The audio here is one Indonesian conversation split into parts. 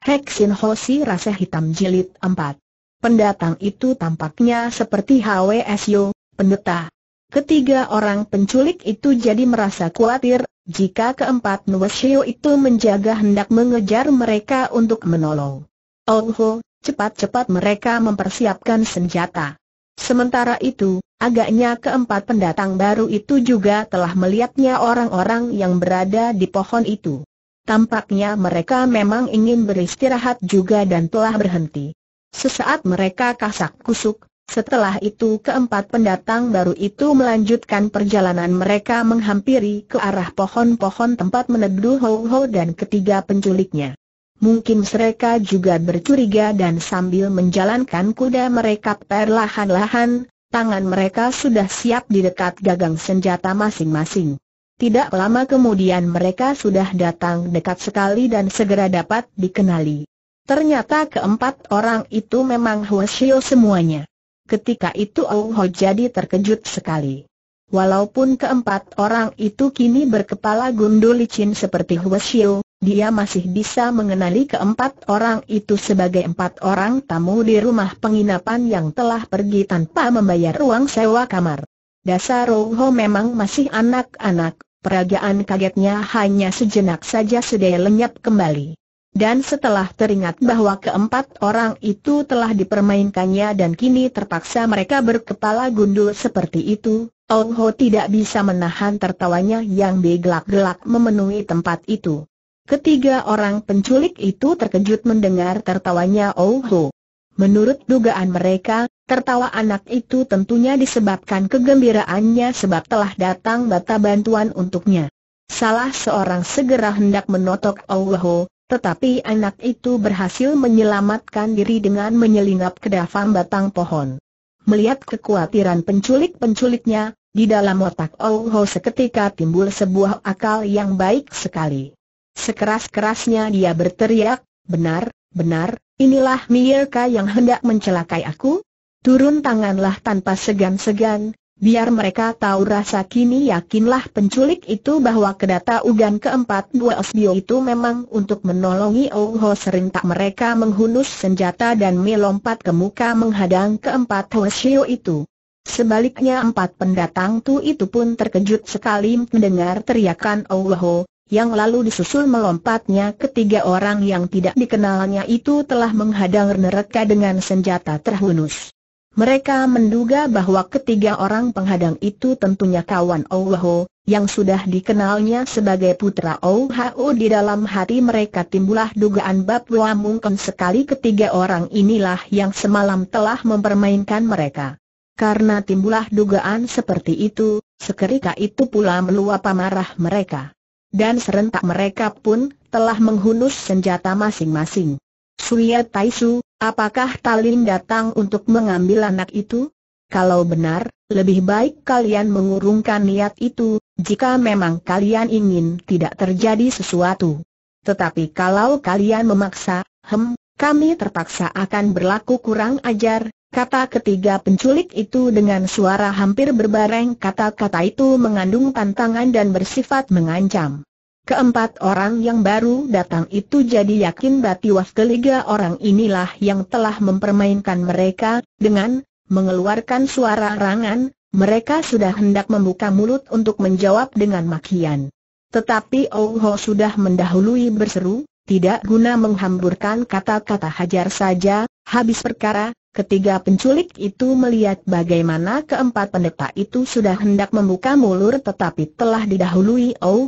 Heksin Rasa Hitam Jilid 4 Pendatang itu tampaknya seperti HWSyo, pendeta. Ketiga orang penculik itu jadi merasa khawatir, jika keempat Nweshio itu menjaga hendak mengejar mereka untuk menolong. Oh ho, cepat-cepat mereka mempersiapkan senjata. Sementara itu, agaknya keempat pendatang baru itu juga telah melihatnya orang-orang yang berada di pohon itu. Tampaknya mereka memang ingin beristirahat juga dan telah berhenti. Sesaat mereka kasak kusuk, setelah itu keempat pendatang baru itu melanjutkan perjalanan mereka menghampiri ke arah pohon-pohon tempat meneduh Ho-Ho dan ketiga penculiknya. Mungkin mereka juga bercuriga dan sambil menjalankan kuda mereka perlahan-lahan, tangan mereka sudah siap di dekat gagang senjata masing-masing. Tidak lama kemudian mereka sudah datang dekat sekali dan segera dapat dikenali. Ternyata keempat orang itu memang Huashio semuanya. Ketika itu Oh jadi terkejut sekali. Walaupun keempat orang itu kini berkepala gundul licin seperti Huashio, dia masih bisa mengenali keempat orang itu sebagai empat orang tamu di rumah penginapan yang telah pergi tanpa membayar uang sewa kamar. Dasar Ouho memang masih anak-anak, peragaan kagetnya hanya sejenak saja sedaya lenyap kembali. Dan setelah teringat bahwa keempat orang itu telah dipermainkannya dan kini terpaksa mereka berkepala gundul seperti itu, Ong Ho tidak bisa menahan tertawanya yang begelak-gelak memenuhi tempat itu. Ketiga orang penculik itu terkejut mendengar tertawanya Ong Ho. Menurut dugaan mereka, Tertawa anak itu tentunya disebabkan kegembiraannya sebab telah datang bata bantuan untuknya. Salah seorang segera hendak menotok Allaho, tetapi anak itu berhasil menyelamatkan diri dengan menyelinap ke dafam batang pohon. Melihat kekhawatiran penculik-penculiknya, di dalam otak Allaho seketika timbul sebuah akal yang baik sekali. Sekeras-kerasnya dia berteriak, benar, benar, inilah Mirka yang hendak mencelakai aku, Turun tanganlah tanpa segan-segan, biar mereka tahu rasa kini yakinlah penculik itu bahwa kedata ugan keempat dua Osbio itu memang untuk menolongi Oh serintak mereka menghunus senjata dan melompat ke muka menghadang keempat Hoshio itu. Sebaliknya empat pendatang tu itu pun terkejut sekali mendengar teriakan Oh yang lalu disusul melompatnya ketiga orang yang tidak dikenalnya itu telah menghadang mereka dengan senjata terhunus. Mereka menduga bahwa ketiga orang penghadang itu tentunya kawan Allah yang sudah dikenalnya sebagai putra Ouho di dalam hati mereka timbullah dugaan bahwa mungkin sekali ketiga orang inilah yang semalam telah mempermainkan mereka. Karena timbullah dugaan seperti itu, sekerika itu pula meluap amarah mereka. Dan serentak mereka pun telah menghunus senjata masing-masing. Suya Taisu, Apakah Talin datang untuk mengambil anak itu? Kalau benar, lebih baik kalian mengurungkan niat itu, jika memang kalian ingin tidak terjadi sesuatu. Tetapi kalau kalian memaksa, hem, kami terpaksa akan berlaku kurang ajar, kata ketiga penculik itu dengan suara hampir berbareng kata-kata itu mengandung tantangan dan bersifat mengancam. Keempat orang yang baru datang itu jadi yakin Batiwas keliga orang inilah yang telah mempermainkan mereka, dengan mengeluarkan suara rangan, mereka sudah hendak membuka mulut untuk menjawab dengan makian. Tetapi Oh sudah mendahului berseru, tidak guna menghamburkan kata-kata hajar saja, habis perkara, Ketiga penculik itu melihat bagaimana keempat pendeta itu sudah hendak membuka mulut tetapi telah didahului Oh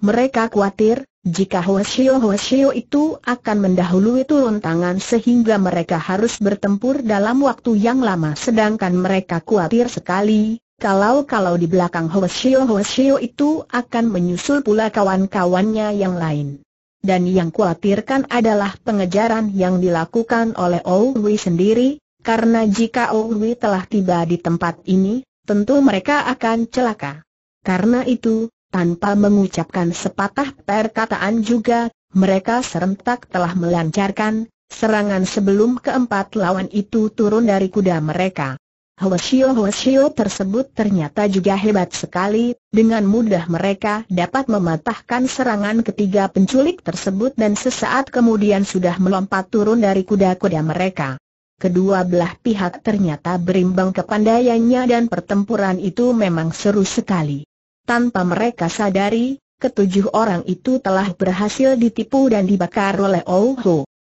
mereka khawatir, jika Hoesio-Hoesio itu akan mendahului turun tangan sehingga mereka harus bertempur dalam waktu yang lama sedangkan mereka khawatir sekali, kalau-kalau di belakang Hoshio-Hoshio itu akan menyusul pula kawan-kawannya yang lain. Dan yang khawatirkan adalah pengejaran yang dilakukan oleh Owi sendiri, karena jika Owi telah tiba di tempat ini, tentu mereka akan celaka. Karena itu, tanpa mengucapkan sepatah perkataan juga, mereka serentak telah melancarkan serangan sebelum keempat lawan itu turun dari kuda mereka. Hoshio-hoshio tersebut ternyata juga hebat sekali, dengan mudah mereka dapat mematahkan serangan ketiga penculik tersebut dan sesaat kemudian sudah melompat turun dari kuda-kuda mereka. Kedua belah pihak ternyata berimbang kepandaiannya dan pertempuran itu memang seru sekali. Tanpa mereka sadari, ketujuh orang itu telah berhasil ditipu dan dibakar oleh Oh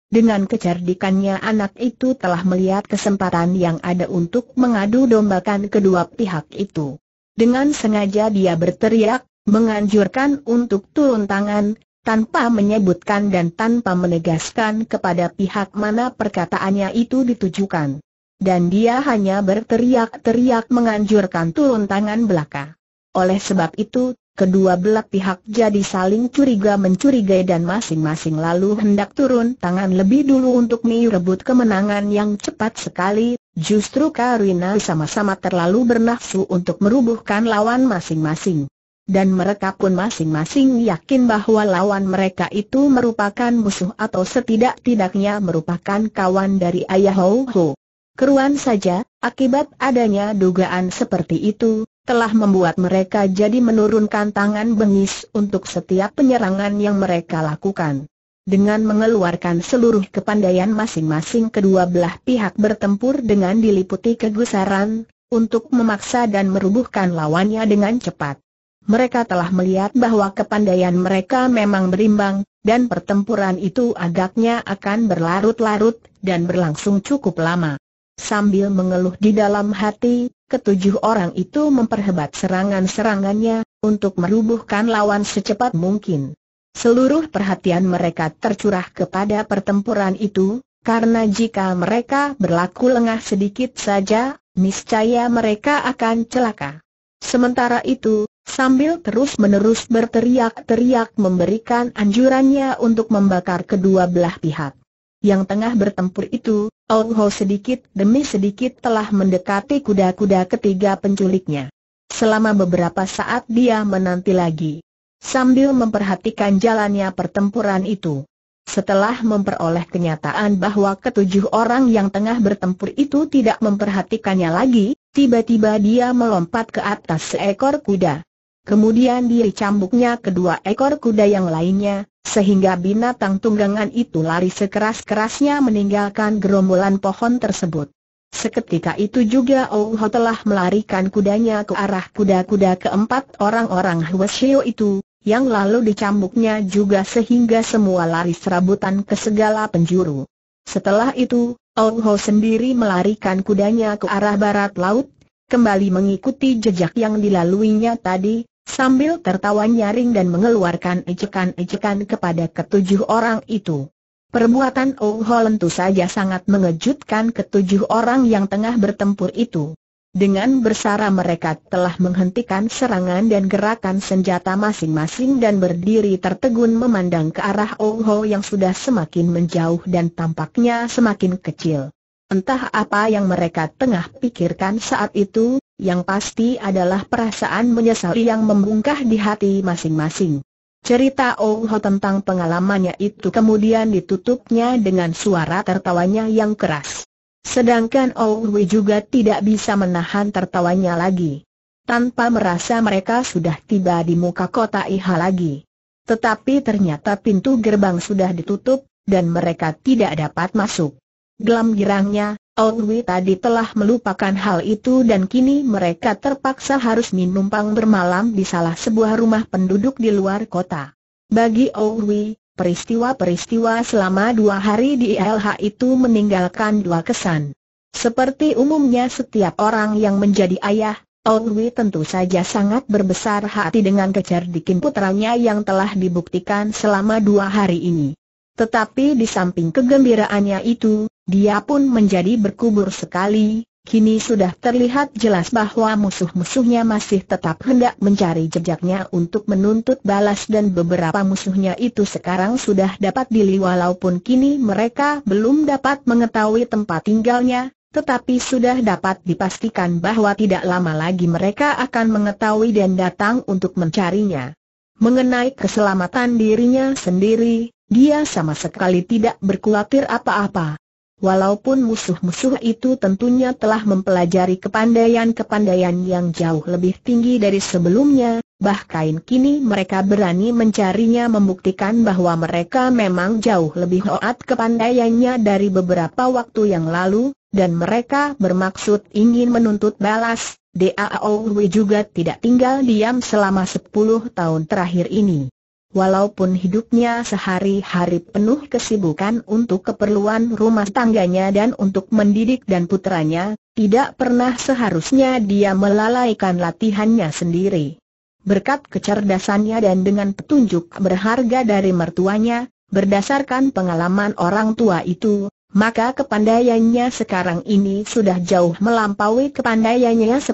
Dengan kecerdikannya anak itu telah melihat kesempatan yang ada untuk mengadu dombakan kedua pihak itu. Dengan sengaja dia berteriak, menganjurkan untuk turun tangan, tanpa menyebutkan dan tanpa menegaskan kepada pihak mana perkataannya itu ditujukan. Dan dia hanya berteriak-teriak menganjurkan turun tangan belaka. Oleh sebab itu, kedua belah pihak jadi saling curiga mencurigai dan masing-masing lalu hendak turun tangan lebih dulu untuk merebut kemenangan yang cepat sekali, justru Karina sama-sama terlalu bernafsu untuk merubuhkan lawan masing-masing. Dan mereka pun masing-masing yakin bahwa lawan mereka itu merupakan musuh atau setidak-tidaknya merupakan kawan dari ayah Ho Ho. Keruan saja, akibat adanya dugaan seperti itu, telah membuat mereka jadi menurunkan tangan bengis untuk setiap penyerangan yang mereka lakukan. Dengan mengeluarkan seluruh kepandaian masing-masing kedua belah pihak bertempur dengan diliputi kegusaran, untuk memaksa dan merubuhkan lawannya dengan cepat. Mereka telah melihat bahwa kepandaian mereka memang berimbang, dan pertempuran itu agaknya akan berlarut-larut, dan berlangsung cukup lama. Sambil mengeluh di dalam hati, ketujuh orang itu memperhebat serangan-serangannya, untuk merubuhkan lawan secepat mungkin. Seluruh perhatian mereka tercurah kepada pertempuran itu, karena jika mereka berlaku lengah sedikit saja, niscaya mereka akan celaka. Sementara itu, sambil terus-menerus berteriak-teriak memberikan anjurannya untuk membakar kedua belah pihak. Yang tengah bertempur itu, Ho sedikit demi sedikit telah mendekati kuda-kuda ketiga penculiknya. Selama beberapa saat dia menanti lagi. Sambil memperhatikan jalannya pertempuran itu. Setelah memperoleh kenyataan bahwa ketujuh orang yang tengah bertempur itu tidak memperhatikannya lagi, tiba-tiba dia melompat ke atas seekor kuda. Kemudian dicambuknya kedua ekor kuda yang lainnya, sehingga binatang tunggangan itu lari sekeras-kerasnya meninggalkan gerombolan pohon tersebut. Seketika itu juga Ouho telah melarikan kudanya ke arah kuda-kuda keempat orang-orang Huashio itu, yang lalu dicambuknya juga sehingga semua lari serabutan ke segala penjuru. Setelah itu, Ouho sendiri melarikan kudanya ke arah barat laut, kembali mengikuti jejak yang dilaluinya tadi, sambil tertawa nyaring dan mengeluarkan ejekan-ejekan kepada ketujuh orang itu. Perbuatan Ong Ho tentu saja sangat mengejutkan ketujuh orang yang tengah bertempur itu. Dengan bersara mereka telah menghentikan serangan dan gerakan senjata masing-masing dan berdiri tertegun memandang ke arah Ong Ho yang sudah semakin menjauh dan tampaknya semakin kecil. Entah apa yang mereka tengah pikirkan saat itu, yang pasti adalah perasaan menyesal yang membungkah di hati masing-masing. Cerita Ong oh Ho tentang pengalamannya itu kemudian ditutupnya dengan suara tertawanya yang keras. Sedangkan Ong oh Hui juga tidak bisa menahan tertawanya lagi. Tanpa merasa mereka sudah tiba di muka kota Iha lagi. Tetapi ternyata pintu gerbang sudah ditutup, dan mereka tidak dapat masuk. Gelam girangnya, Wei tadi telah melupakan hal itu dan kini mereka terpaksa harus menumpang bermalam di salah sebuah rumah penduduk di luar kota. Bagi Wei, peristiwa-peristiwa selama dua hari di LH itu meninggalkan dua kesan. Seperti umumnya setiap orang yang menjadi ayah, Wei tentu saja sangat berbesar hati dengan kecerdikan putranya yang telah dibuktikan selama dua hari ini. Tetapi di samping kegembiraannya itu, dia pun menjadi berkubur sekali, kini sudah terlihat jelas bahwa musuh-musuhnya masih tetap hendak mencari jejaknya untuk menuntut balas dan beberapa musuhnya itu sekarang sudah dapat dili walaupun kini mereka belum dapat mengetahui tempat tinggalnya, tetapi sudah dapat dipastikan bahwa tidak lama lagi mereka akan mengetahui dan datang untuk mencarinya. Mengenai keselamatan dirinya sendiri, dia sama sekali tidak berkulatir apa-apa. Walaupun musuh-musuh itu tentunya telah mempelajari kepandaian-kepandaian yang jauh lebih tinggi dari sebelumnya, bahkan kini mereka berani mencarinya membuktikan bahwa mereka memang jauh lebih hoat kepandaiannya dari beberapa waktu yang lalu, dan mereka bermaksud ingin menuntut balas. DAOW juga tidak tinggal diam selama sepuluh tahun terakhir ini. Walaupun hidupnya sehari-hari penuh kesibukan untuk keperluan rumah tangganya dan untuk mendidik dan putranya, tidak pernah seharusnya dia melalaikan latihannya sendiri. Berkat kecerdasannya dan dengan petunjuk berharga dari mertuanya, berdasarkan pengalaman orang tua itu, maka kepandaiannya sekarang ini sudah jauh melampaui kepandaiannya 10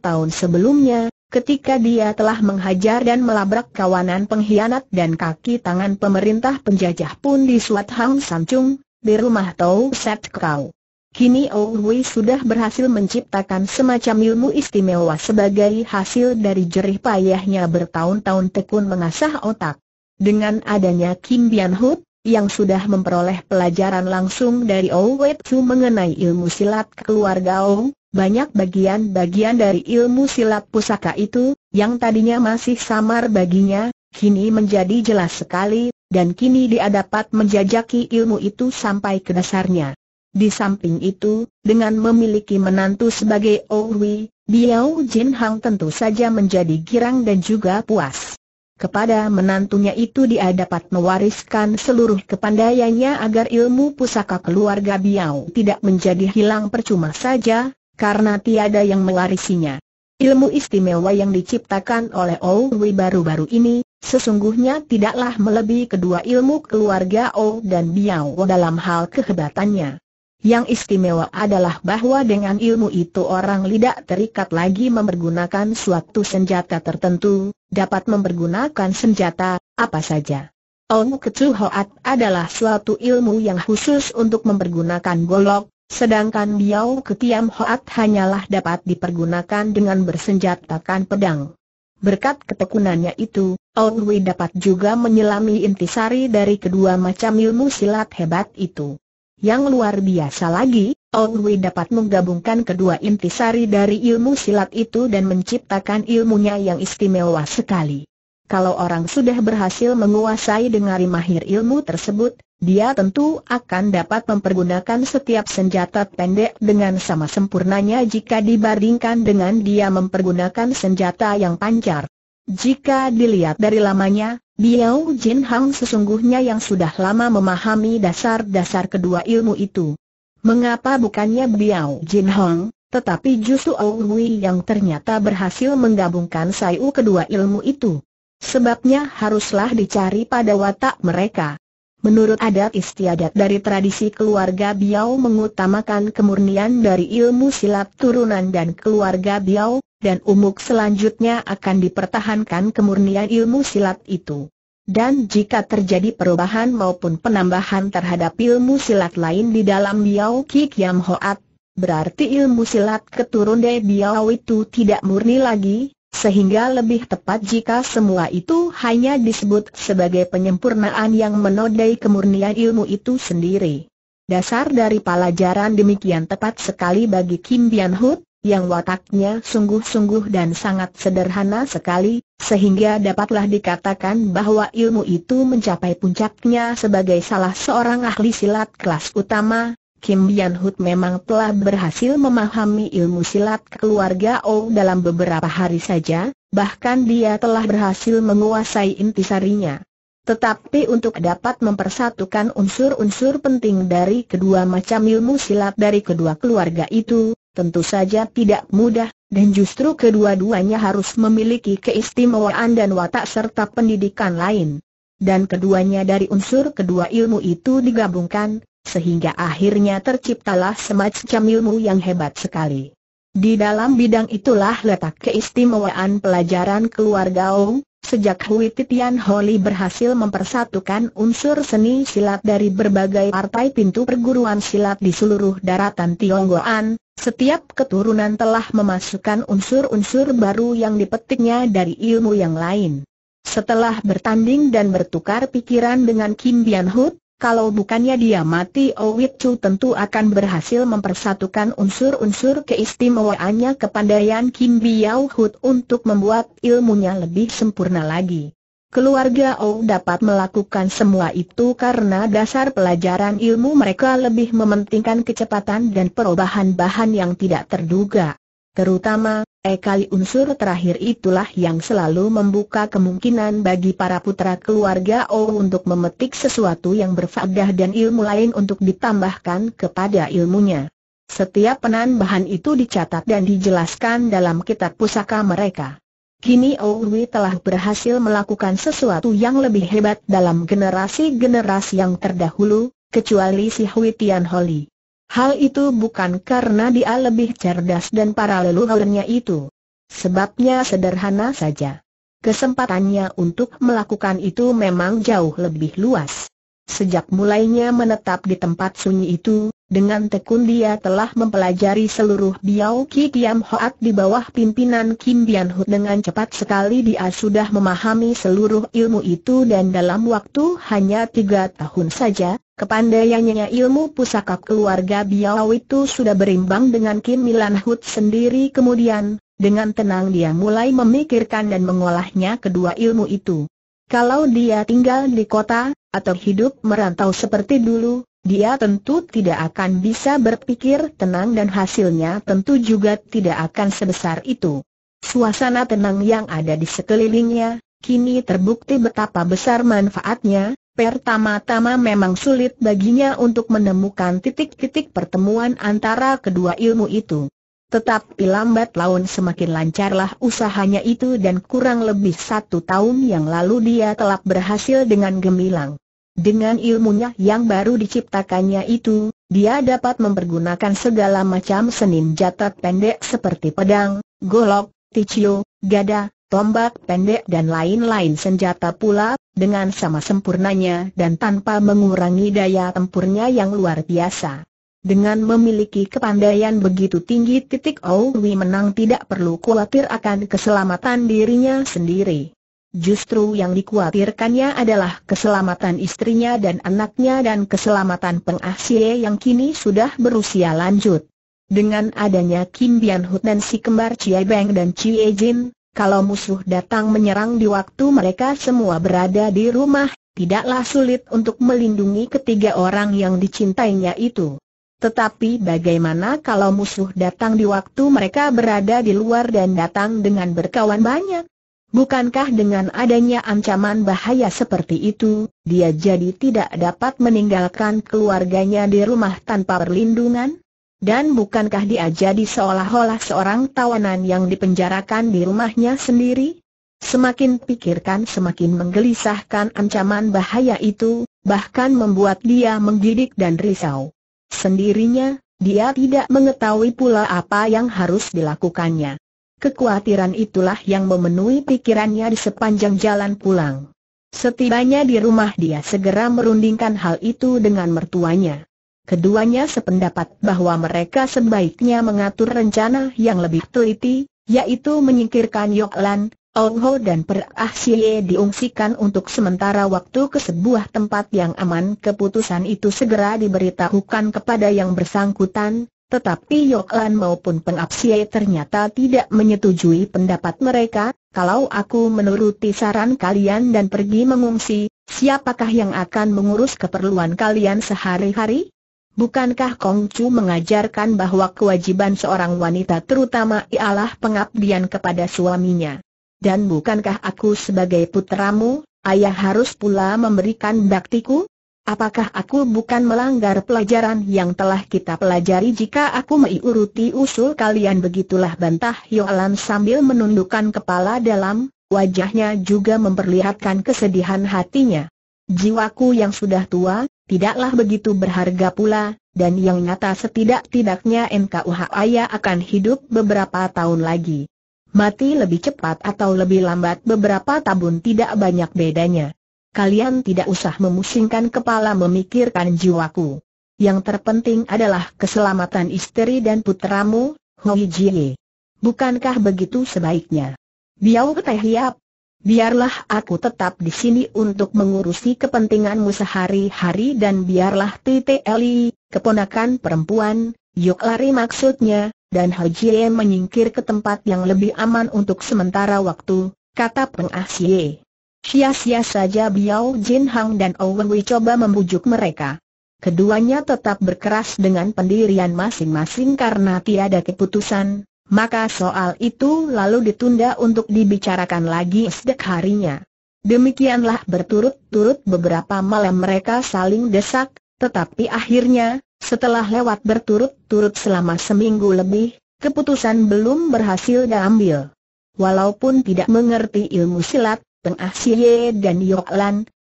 tahun sebelumnya, Ketika dia telah menghajar dan melabrak kawanan pengkhianat dan kaki tangan pemerintah penjajah pun di Suat Hang Samcung, di rumah Tau Set Kau. Kini Ou Hui sudah berhasil menciptakan semacam ilmu istimewa sebagai hasil dari jerih payahnya bertahun-tahun tekun mengasah otak. Dengan adanya Kim Bian Hut, yang sudah memperoleh pelajaran langsung dari Ou Wei mengenai ilmu silat keluarga Ou, banyak bagian-bagian dari ilmu silat pusaka itu, yang tadinya masih samar baginya, kini menjadi jelas sekali, dan kini dia dapat menjajaki ilmu itu sampai ke dasarnya. Di samping itu, dengan memiliki menantu sebagai Owi, Biao Jin Hang tentu saja menjadi girang dan juga puas. Kepada menantunya itu dia dapat mewariskan seluruh kepandaiannya agar ilmu pusaka keluarga Biao tidak menjadi hilang percuma saja, karena tiada yang mewarisinya, Ilmu istimewa yang diciptakan oleh Owi baru-baru ini, sesungguhnya tidaklah melebihi kedua ilmu keluarga O dan Biao dalam hal kehebatannya. Yang istimewa adalah bahwa dengan ilmu itu orang tidak terikat lagi mempergunakan suatu senjata tertentu, dapat mempergunakan senjata, apa saja. Ou kecil Hoat adalah suatu ilmu yang khusus untuk mempergunakan golok, Sedangkan Biao Ketiam Hoat hanyalah dapat dipergunakan dengan bersenjatakan pedang. Berkat ketekunannya itu, Ong Wei dapat juga menyelami intisari dari kedua macam ilmu silat hebat itu. Yang luar biasa lagi, Ong Wei dapat menggabungkan kedua intisari dari ilmu silat itu dan menciptakan ilmunya yang istimewa sekali. Kalau orang sudah berhasil menguasai dengari mahir ilmu tersebut, dia tentu akan dapat mempergunakan setiap senjata pendek dengan sama sempurnanya jika dibandingkan dengan dia mempergunakan senjata yang pancar. Jika dilihat dari lamanya, Biao Jin Hang sesungguhnya yang sudah lama memahami dasar-dasar kedua ilmu itu. Mengapa bukannya Biao Jin Hang, tetapi justru Ohui yang ternyata berhasil menggabungkan saiu kedua ilmu itu. Sebabnya haruslah dicari pada watak mereka. Menurut adat istiadat dari tradisi keluarga Biao mengutamakan kemurnian dari ilmu silat turunan dan keluarga Biao, dan umuk selanjutnya akan dipertahankan kemurnian ilmu silat itu. Dan jika terjadi perubahan maupun penambahan terhadap ilmu silat lain di dalam Biao Kik Yam Hoat, berarti ilmu silat keturun dari Biao itu tidak murni lagi, sehingga lebih tepat jika semua itu hanya disebut sebagai penyempurnaan yang menodai kemurnian ilmu itu sendiri. Dasar dari pelajaran demikian tepat sekali bagi Kim Bian Hut, yang wataknya sungguh-sungguh dan sangat sederhana sekali, sehingga dapatlah dikatakan bahwa ilmu itu mencapai puncaknya sebagai salah seorang ahli silat kelas utama, Kim Yan Hut memang telah berhasil memahami ilmu silat keluarga O dalam beberapa hari saja, bahkan dia telah berhasil menguasai intisarinya. Tetapi untuk dapat mempersatukan unsur-unsur penting dari kedua macam ilmu silat dari kedua keluarga itu, tentu saja tidak mudah, dan justru kedua-duanya harus memiliki keistimewaan dan watak serta pendidikan lain. Dan keduanya dari unsur kedua ilmu itu digabungkan, sehingga akhirnya terciptalah semacam ilmu yang hebat sekali. Di dalam bidang itulah letak keistimewaan pelajaran keluarga Ong, sejak Hui Titian Holi berhasil mempersatukan unsur seni silat dari berbagai partai pintu perguruan silat di seluruh daratan Tionggoan, setiap keturunan telah memasukkan unsur-unsur baru yang dipetiknya dari ilmu yang lain. Setelah bertanding dan bertukar pikiran dengan Kim Bian Hood, kalau bukannya dia mati Owit oh Chu tentu akan berhasil mempersatukan unsur-unsur keistimewaannya kepandaian Kim Biao Hut untuk membuat ilmunya lebih sempurna lagi. Keluarga Ou oh dapat melakukan semua itu karena dasar pelajaran ilmu mereka lebih mementingkan kecepatan dan perubahan bahan yang tidak terduga. Terutama, ekali unsur terakhir itulah yang selalu membuka kemungkinan bagi para putra keluarga O untuk memetik sesuatu yang berfaedah dan ilmu lain untuk ditambahkan kepada ilmunya. Setiap penambahan itu dicatat dan dijelaskan dalam kitab pusaka mereka. Kini Owi telah berhasil melakukan sesuatu yang lebih hebat dalam generasi-generasi yang terdahulu, kecuali si Hui Tian Holi. Hal itu bukan karena dia lebih cerdas dan para leluhurnya itu. Sebabnya sederhana saja. Kesempatannya untuk melakukan itu memang jauh lebih luas. Sejak mulainya menetap di tempat sunyi itu, dengan tekun dia telah mempelajari seluruh Biao Ki Tiam Hoat di bawah pimpinan Kim Bian Hu dengan cepat sekali dia sudah memahami seluruh ilmu itu dan dalam waktu hanya tiga tahun saja, Kepandaiannya ilmu pusaka keluarga Biao itu sudah berimbang dengan Kim Milan Hood sendiri kemudian, dengan tenang dia mulai memikirkan dan mengolahnya kedua ilmu itu. Kalau dia tinggal di kota, atau hidup merantau seperti dulu, dia tentu tidak akan bisa berpikir tenang dan hasilnya tentu juga tidak akan sebesar itu. Suasana tenang yang ada di sekelilingnya, kini terbukti betapa besar manfaatnya, Pertama-tama memang sulit baginya untuk menemukan titik-titik pertemuan antara kedua ilmu itu. Tetapi lambat laun semakin lancarlah usahanya itu dan kurang lebih satu tahun yang lalu dia telah berhasil dengan gemilang. Dengan ilmunya yang baru diciptakannya itu, dia dapat mempergunakan segala macam senin jatat pendek seperti pedang, golok, ticio, gada, tombak pendek dan lain-lain senjata pula, dengan sama sempurnanya dan tanpa mengurangi daya tempurnya yang luar biasa. Dengan memiliki kepandaian begitu tinggi titik Owi menang tidak perlu khawatir akan keselamatan dirinya sendiri. Justru yang dikhawatirkannya adalah keselamatan istrinya dan anaknya dan keselamatan pengasih yang kini sudah berusia lanjut. Dengan adanya Kim Bian Hut dan si kembar Chie Beng dan Chie Jin, kalau musuh datang menyerang di waktu mereka semua berada di rumah, tidaklah sulit untuk melindungi ketiga orang yang dicintainya itu. Tetapi bagaimana kalau musuh datang di waktu mereka berada di luar dan datang dengan berkawan banyak? Bukankah dengan adanya ancaman bahaya seperti itu, dia jadi tidak dapat meninggalkan keluarganya di rumah tanpa perlindungan? Dan bukankah dia jadi seolah-olah seorang tawanan yang dipenjarakan di rumahnya sendiri? Semakin pikirkan semakin menggelisahkan ancaman bahaya itu, bahkan membuat dia menggidik dan risau. Sendirinya, dia tidak mengetahui pula apa yang harus dilakukannya. Kekhawatiran itulah yang memenuhi pikirannya di sepanjang jalan pulang. Setibanya di rumah dia segera merundingkan hal itu dengan mertuanya. Keduanya sependapat bahwa mereka sebaiknya mengatur rencana yang lebih teliti, yaitu menyingkirkan Yoklan, Ong dan Per ah Xie diungsikan untuk sementara waktu ke sebuah tempat yang aman. Keputusan itu segera diberitahukan kepada yang bersangkutan, tetapi Yoklan maupun Peng ah Xie ternyata tidak menyetujui pendapat mereka. Kalau aku menuruti saran kalian dan pergi mengungsi, siapakah yang akan mengurus keperluan kalian sehari-hari? Bukankah Kong Chu mengajarkan bahwa kewajiban seorang wanita terutama ialah pengabdian kepada suaminya? Dan bukankah aku sebagai putramu, ayah harus pula memberikan baktiku? Apakah aku bukan melanggar pelajaran yang telah kita pelajari jika aku mengikuti usul kalian begitulah bantah Yolan sambil menundukkan kepala dalam, wajahnya juga memperlihatkan kesedihan hatinya. Jiwaku yang sudah tua, tidaklah begitu berharga pula, dan yang nyata setidak-tidaknya NKUHAYA akan hidup beberapa tahun lagi. Mati lebih cepat atau lebih lambat beberapa tahun tidak banyak bedanya. Kalian tidak usah memusingkan kepala memikirkan jiwaku. Yang terpenting adalah keselamatan istri dan putramu, Hoi Jie. Bukankah begitu sebaiknya? Biau Teh Hiap, Biarlah aku tetap di sini untuk mengurusi kepentinganmu sehari-hari dan biarlah T.T.L.I. keponakan perempuan, yuk lari maksudnya, dan Hojie menyingkir ke tempat yang lebih aman untuk sementara waktu, kata Peng Ah Xie. Sia-sia saja Biao Jin Hang dan Owen Wei coba membujuk mereka. Keduanya tetap berkeras dengan pendirian masing-masing karena tiada keputusan, maka soal itu lalu ditunda untuk dibicarakan lagi sedek harinya. Demikianlah berturut-turut beberapa malam mereka saling desak, tetapi akhirnya, setelah lewat berturut-turut selama seminggu lebih, keputusan belum berhasil diambil. Walaupun tidak mengerti ilmu silat, Teng Ah Siye dan Yok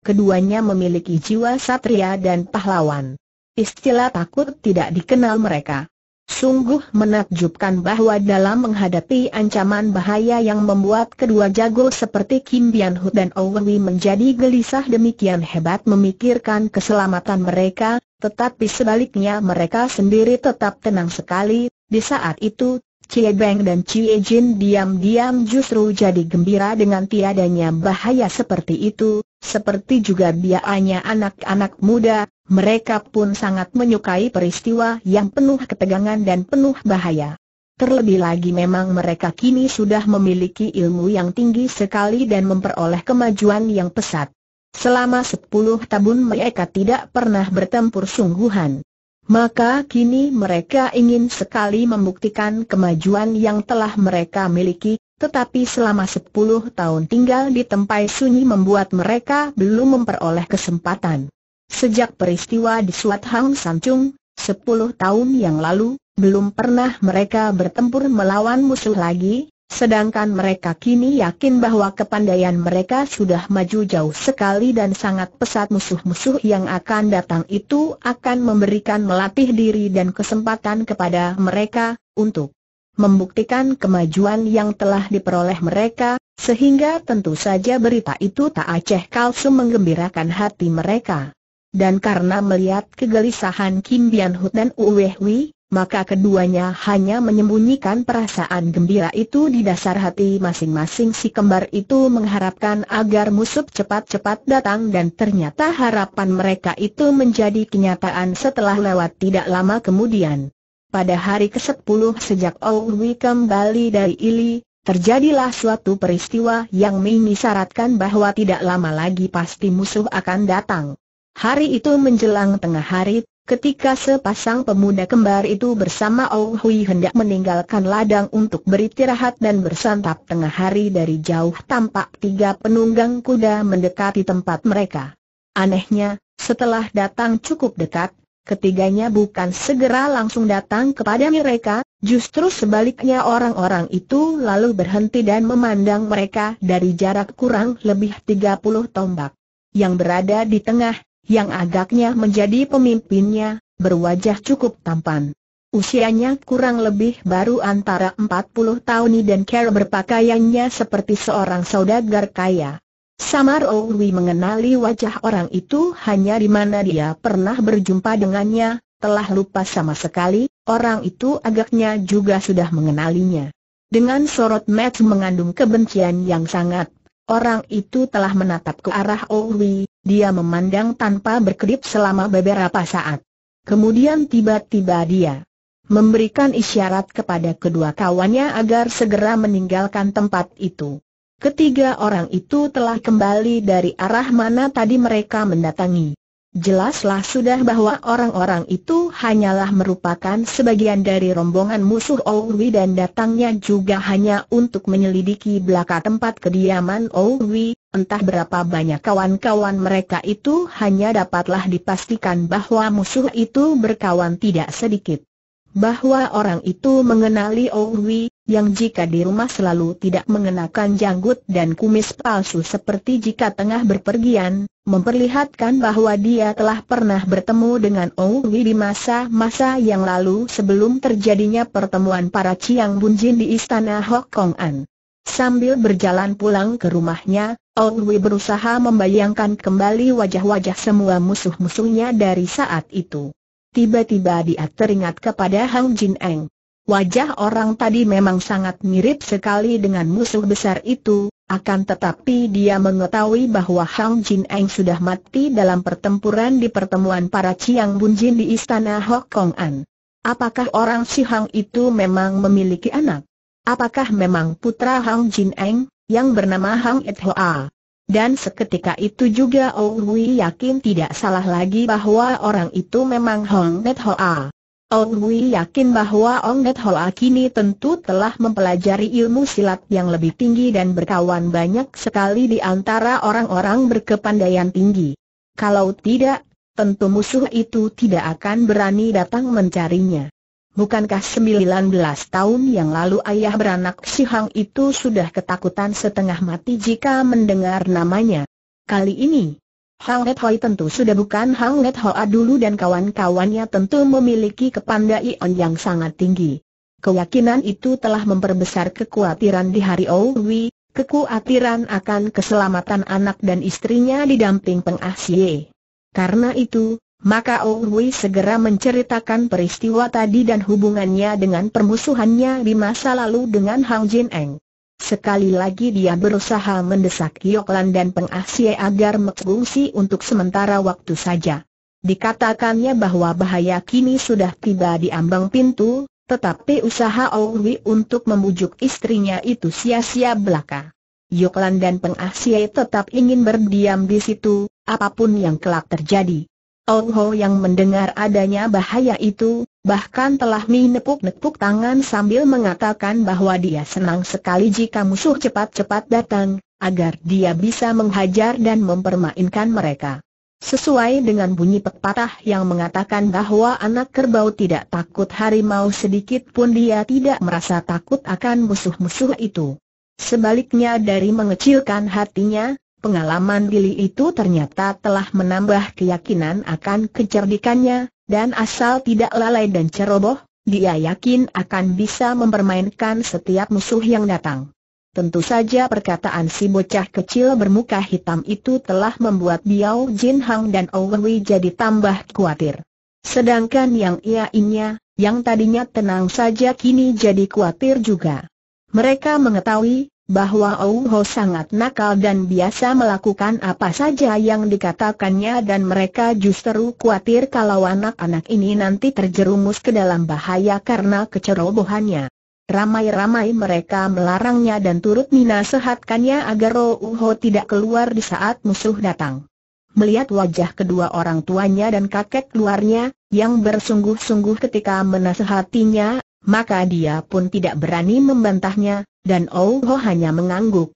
keduanya memiliki jiwa satria dan pahlawan. Istilah takut tidak dikenal mereka. Sungguh menakjubkan bahwa dalam menghadapi ancaman bahaya yang membuat kedua jago seperti Kim Bian Hu dan oh Wei menjadi gelisah demikian hebat memikirkan keselamatan mereka, tetapi sebaliknya mereka sendiri tetap tenang sekali, di saat itu Cie Beng dan Cie Jin diam-diam justru jadi gembira dengan tiadanya bahaya seperti itu, seperti juga biaanya anak-anak muda, mereka pun sangat menyukai peristiwa yang penuh ketegangan dan penuh bahaya. Terlebih lagi memang mereka kini sudah memiliki ilmu yang tinggi sekali dan memperoleh kemajuan yang pesat. Selama sepuluh tahun mereka tidak pernah bertempur sungguhan. Maka kini mereka ingin sekali membuktikan kemajuan yang telah mereka miliki, tetapi selama sepuluh tahun tinggal di tempat sunyi membuat mereka belum memperoleh kesempatan. Sejak peristiwa di Suat Hang Sancung 10 tahun yang lalu, belum pernah mereka bertempur melawan musuh lagi, sedangkan mereka kini yakin bahwa kepandaian mereka sudah maju jauh sekali dan sangat pesat musuh-musuh yang akan datang itu akan memberikan melatih diri dan kesempatan kepada mereka, untuk membuktikan kemajuan yang telah diperoleh mereka, sehingga tentu saja berita itu tak aceh kalsu menggembirakan hati mereka dan karena melihat kegelisahan Kim Bian Hut dan Uwe Hui, maka keduanya hanya menyembunyikan perasaan gembira itu di dasar hati masing-masing si kembar itu mengharapkan agar musuh cepat-cepat datang dan ternyata harapan mereka itu menjadi kenyataan setelah lewat tidak lama kemudian. Pada hari ke-10 sejak Owi kembali dari Ili, Terjadilah suatu peristiwa yang mengisyaratkan bahwa tidak lama lagi pasti musuh akan datang. Hari itu menjelang tengah hari, ketika sepasang pemuda kembar itu bersama Ou Hui hendak meninggalkan ladang untuk beristirahat dan bersantap tengah hari dari jauh tampak tiga penunggang kuda mendekati tempat mereka. Anehnya, setelah datang cukup dekat, ketiganya bukan segera langsung datang kepada mereka, justru sebaliknya orang-orang itu lalu berhenti dan memandang mereka dari jarak kurang lebih 30 tombak. Yang berada di tengah yang agaknya menjadi pemimpinnya, berwajah cukup tampan. Usianya kurang lebih baru antara 40 tahun dan cara berpakaiannya seperti seorang saudagar kaya. Samar Owi mengenali wajah orang itu hanya di mana dia pernah berjumpa dengannya, telah lupa sama sekali, orang itu agaknya juga sudah mengenalinya. Dengan sorot match mengandung kebencian yang sangat Orang itu telah menatap ke arah Owi, oh dia memandang tanpa berkedip selama beberapa saat. Kemudian tiba-tiba dia memberikan isyarat kepada kedua kawannya agar segera meninggalkan tempat itu. Ketiga orang itu telah kembali dari arah mana tadi mereka mendatangi. Jelaslah sudah bahwa orang-orang itu hanyalah merupakan sebagian dari rombongan musuh Owi dan datangnya juga hanya untuk menyelidiki belaka tempat kediaman Owi. Entah berapa banyak kawan-kawan mereka itu hanya dapatlah dipastikan bahwa musuh itu berkawan tidak sedikit. Bahwa orang itu mengenali Owi, yang jika di rumah selalu tidak mengenakan janggut dan kumis palsu seperti jika tengah berpergian, memperlihatkan bahwa dia telah pernah bertemu dengan Owi di masa-masa yang lalu sebelum terjadinya pertemuan para Chiang Bunjin di istana Hok Kong An. Sambil berjalan pulang ke rumahnya, Owi berusaha membayangkan kembali wajah-wajah semua musuh-musuhnya dari saat itu. Tiba-tiba dia teringat kepada Hang Jin Eng. Wajah orang tadi memang sangat mirip sekali dengan musuh besar itu, akan tetapi dia mengetahui bahwa Hang Jin Eng sudah mati dalam pertempuran di pertemuan para Chiang Bun Jin di Istana Hok Kong An. Apakah orang si Hang itu memang memiliki anak? Apakah memang putra Hang Jin Eng, yang bernama Hang Et Hoa? Dan seketika itu juga Ou Hui yakin tidak salah lagi bahwa orang itu memang Hang Net Hoa. Ong Hui yakin bahwa Ong Net Hoa kini tentu telah mempelajari ilmu silat yang lebih tinggi dan berkawan banyak sekali di antara orang-orang berkepandaian tinggi. Kalau tidak, tentu musuh itu tidak akan berani datang mencarinya. Bukankah 19 tahun yang lalu ayah beranak si Hang itu sudah ketakutan setengah mati jika mendengar namanya? Kali ini, Hang Het Hoi tentu sudah bukan Hang Het Hoa dulu dan kawan-kawannya tentu memiliki kepandaian yang sangat tinggi. Keyakinan itu telah memperbesar kekhawatiran di hari Owi, kekhawatiran akan keselamatan anak dan istrinya di damping Peng Ah Karena itu, maka Owi segera menceritakan peristiwa tadi dan hubungannya dengan permusuhannya di masa lalu dengan Hang Jin Eng. Sekali lagi dia berusaha mendesak Yoklan dan Peng agar mengungsi untuk sementara waktu saja. Dikatakannya bahwa bahaya kini sudah tiba di ambang pintu, tetapi usaha Owi untuk membujuk istrinya itu sia-sia belaka. Yoklan dan Peng tetap ingin berdiam di situ, apapun yang kelak terjadi. Ong Ho yang mendengar adanya bahaya itu, bahkan telah menepuk-nepuk tangan sambil mengatakan bahwa dia senang sekali jika musuh cepat-cepat datang, agar dia bisa menghajar dan mempermainkan mereka. Sesuai dengan bunyi pepatah yang mengatakan bahwa anak kerbau tidak takut harimau sedikit pun dia tidak merasa takut akan musuh-musuh itu. Sebaliknya dari mengecilkan hatinya, Pengalaman Billy itu ternyata telah menambah keyakinan akan kecerdikannya, dan asal tidak lalai dan ceroboh, dia yakin akan bisa mempermainkan setiap musuh yang datang. Tentu saja perkataan si bocah kecil bermuka hitam itu telah membuat Biao Jin Hang dan Owen Wei jadi tambah khawatir. Sedangkan yang ia inya, yang tadinya tenang saja kini jadi khawatir juga. Mereka mengetahui bahwa Ouho sangat nakal dan biasa melakukan apa saja yang dikatakannya dan mereka justru khawatir kalau anak-anak ini nanti terjerumus ke dalam bahaya karena kecerobohannya. Ramai-ramai mereka melarangnya dan turut minasehatkannya agar Ouho tidak keluar di saat musuh datang. Melihat wajah kedua orang tuanya dan kakek luarnya yang bersungguh-sungguh ketika menasehatinya, maka dia pun tidak berani membantahnya, dan Oho hanya mengangguk.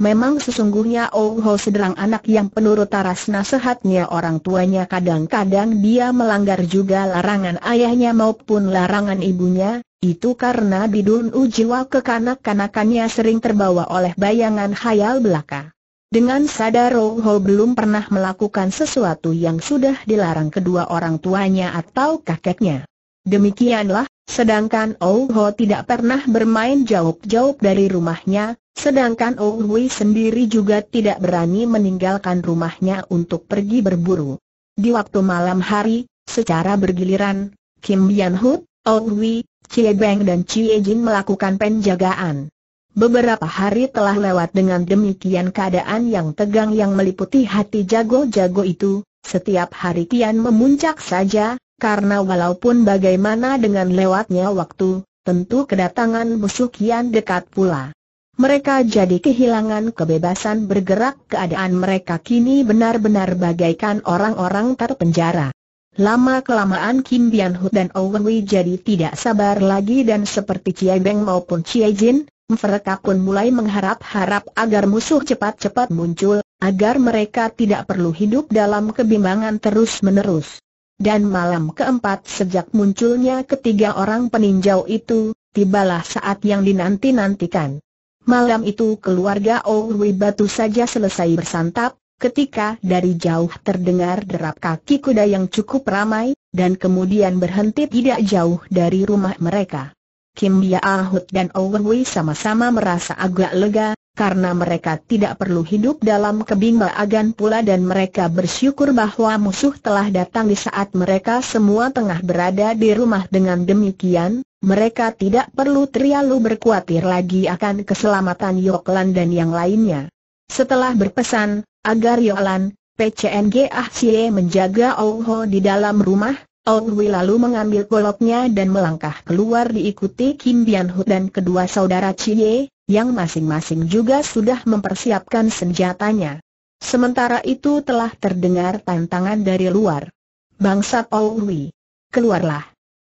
Memang sesungguhnya Oho Ho sederang anak yang penurut taras nasihatnya orang tuanya kadang-kadang dia melanggar juga larangan ayahnya maupun larangan ibunya, itu karena bidun ujiwa kekanak-kanakannya sering terbawa oleh bayangan hayal belaka. Dengan sadar Oho belum pernah melakukan sesuatu yang sudah dilarang kedua orang tuanya atau kakeknya. Demikianlah, Sedangkan Oh Ho tidak pernah bermain jauh-jauh dari rumahnya, sedangkan Oh Hui sendiri juga tidak berani meninggalkan rumahnya untuk pergi berburu. Di waktu malam hari, secara bergiliran, Kim Bian Hut, Oh Hui, Chie Beng dan Chie Jin melakukan penjagaan. Beberapa hari telah lewat dengan demikian keadaan yang tegang yang meliputi hati jago-jago itu, setiap hari kian memuncak saja, karena walaupun bagaimana dengan lewatnya waktu, tentu kedatangan musuh kian dekat pula. Mereka jadi kehilangan kebebasan bergerak keadaan mereka kini benar-benar bagaikan orang-orang terpenjara. Lama-kelamaan Kim Bian Hu dan Owen Wei jadi tidak sabar lagi dan seperti Chia Beng maupun Chia Jin, mereka pun mulai mengharap-harap agar musuh cepat-cepat muncul, agar mereka tidak perlu hidup dalam kebimbangan terus-menerus. Dan malam keempat sejak munculnya ketiga orang peninjau itu, tibalah saat yang dinanti-nantikan. Malam itu keluarga Owi Batu saja selesai bersantap, ketika dari jauh terdengar derap kaki kuda yang cukup ramai, dan kemudian berhenti tidak jauh dari rumah mereka. Kim Bia Ahut dan Owi sama-sama merasa agak lega, karena mereka tidak perlu hidup dalam kebingungan pula dan mereka bersyukur bahwa musuh telah datang di saat mereka semua tengah berada di rumah dengan demikian, mereka tidak perlu terlalu berkhawatir lagi akan keselamatan Yoklan dan yang lainnya. Setelah berpesan, agar Yoklan, PCNG Ah menjaga Ouho di dalam rumah, Ong lalu mengambil goloknya dan melangkah keluar diikuti Kim Bianhu dan kedua saudara Cie, yang masing-masing juga sudah mempersiapkan senjatanya. Sementara itu telah terdengar tantangan dari luar. Bangsa Paului, keluarlah.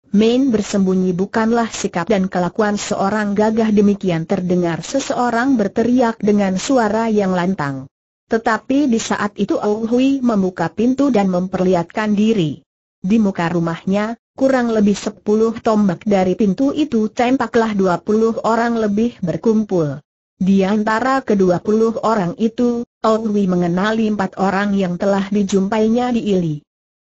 Main bersembunyi bukanlah sikap dan kelakuan seorang gagah demikian terdengar seseorang berteriak dengan suara yang lantang. Tetapi di saat itu Au membuka pintu dan memperlihatkan diri. Di muka rumahnya, kurang lebih sepuluh tombak dari pintu itu tempaklah dua puluh orang lebih berkumpul. Di antara kedua puluh orang itu, Owi mengenali empat orang yang telah dijumpainya di Ili.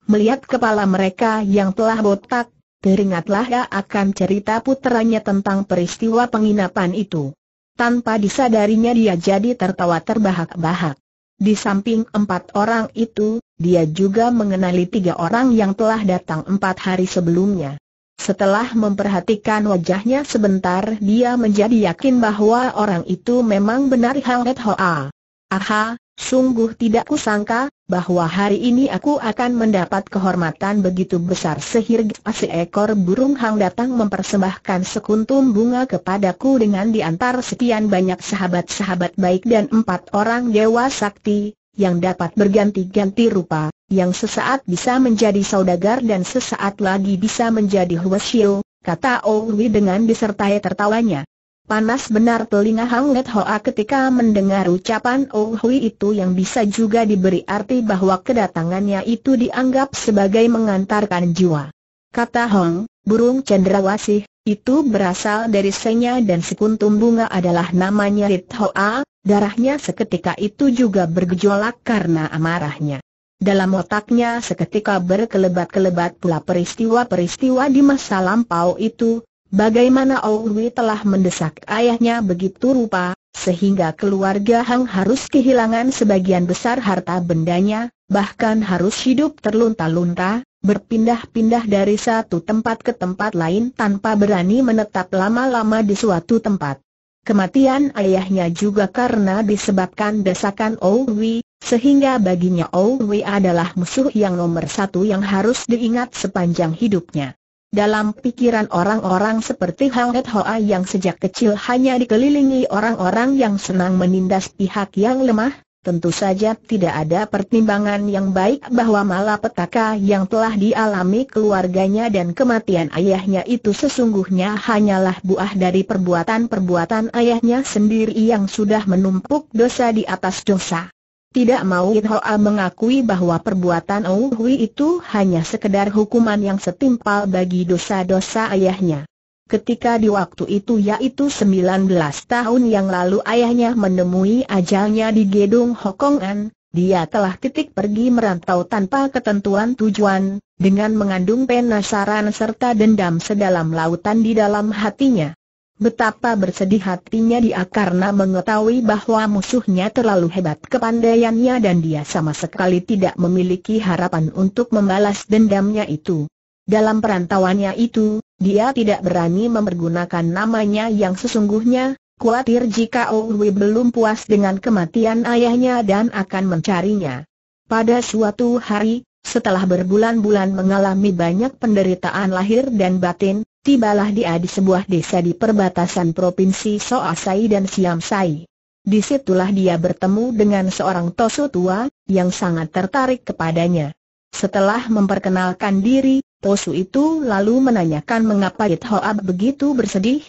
Melihat kepala mereka yang telah botak, teringatlah ia akan cerita puteranya tentang peristiwa penginapan itu. Tanpa disadarinya dia jadi tertawa terbahak-bahak. Di samping empat orang itu, dia juga mengenali tiga orang yang telah datang empat hari sebelumnya. Setelah memperhatikan wajahnya sebentar dia menjadi yakin bahwa orang itu memang benar Hanget Hoa. Aha, sungguh tidak kusangka, bahwa hari ini aku akan mendapat kehormatan begitu besar sehingga seekor burung hang datang mempersembahkan sekuntum bunga kepadaku dengan diantar sekian banyak sahabat-sahabat baik dan empat orang dewa sakti, yang dapat berganti-ganti rupa, yang sesaat bisa menjadi saudagar dan sesaat lagi bisa menjadi huasio, kata Owi dengan disertai tertawanya. Panas benar telinga Hang Let Hoa ketika mendengar ucapan Oh Hui itu yang bisa juga diberi arti bahwa kedatangannya itu dianggap sebagai mengantarkan jiwa. Kata Hong, burung cendrawasih, itu berasal dari senya dan sekuntum bunga adalah namanya Let Hoa, Darahnya seketika itu juga bergejolak karena amarahnya. Dalam otaknya seketika berkelebat-kelebat pula peristiwa-peristiwa di masa lampau itu, bagaimana Owi telah mendesak ayahnya begitu rupa, sehingga keluarga Hang harus kehilangan sebagian besar harta bendanya, bahkan harus hidup terlunta-lunta, berpindah-pindah dari satu tempat ke tempat lain tanpa berani menetap lama-lama di suatu tempat. Kematian ayahnya juga karena disebabkan desakan Owi, sehingga baginya Owi adalah musuh yang nomor satu yang harus diingat sepanjang hidupnya. Dalam pikiran orang-orang seperti Hang Et Hoa yang sejak kecil hanya dikelilingi orang-orang yang senang menindas pihak yang lemah, Tentu saja tidak ada pertimbangan yang baik bahwa malapetaka yang telah dialami keluarganya dan kematian ayahnya itu sesungguhnya hanyalah buah dari perbuatan-perbuatan ayahnya sendiri yang sudah menumpuk dosa di atas dosa. Tidak mau Hoa mengakui bahwa perbuatan Ouhui itu hanya sekedar hukuman yang setimpal bagi dosa-dosa ayahnya. Ketika di waktu itu yaitu 19 tahun yang lalu ayahnya menemui ajalnya di Gedung Hokongan, dia telah titik pergi merantau tanpa ketentuan tujuan, dengan mengandung penasaran serta dendam sedalam lautan di dalam hatinya. Betapa bersedih hatinya dia karena mengetahui bahwa musuhnya terlalu hebat kepandaiannya dan dia sama sekali tidak memiliki harapan untuk membalas dendamnya itu. Dalam perantauannya itu, dia tidak berani mempergunakan namanya yang sesungguhnya, khawatir jika Owi belum puas dengan kematian ayahnya dan akan mencarinya. Pada suatu hari, setelah berbulan-bulan mengalami banyak penderitaan lahir dan batin, tibalah dia di sebuah desa di perbatasan provinsi Soasai dan Siamsai. Disitulah dia bertemu dengan seorang tosu tua, yang sangat tertarik kepadanya. Setelah memperkenalkan diri, Tosu itu lalu menanyakan mengapa It Hoab begitu bersedih.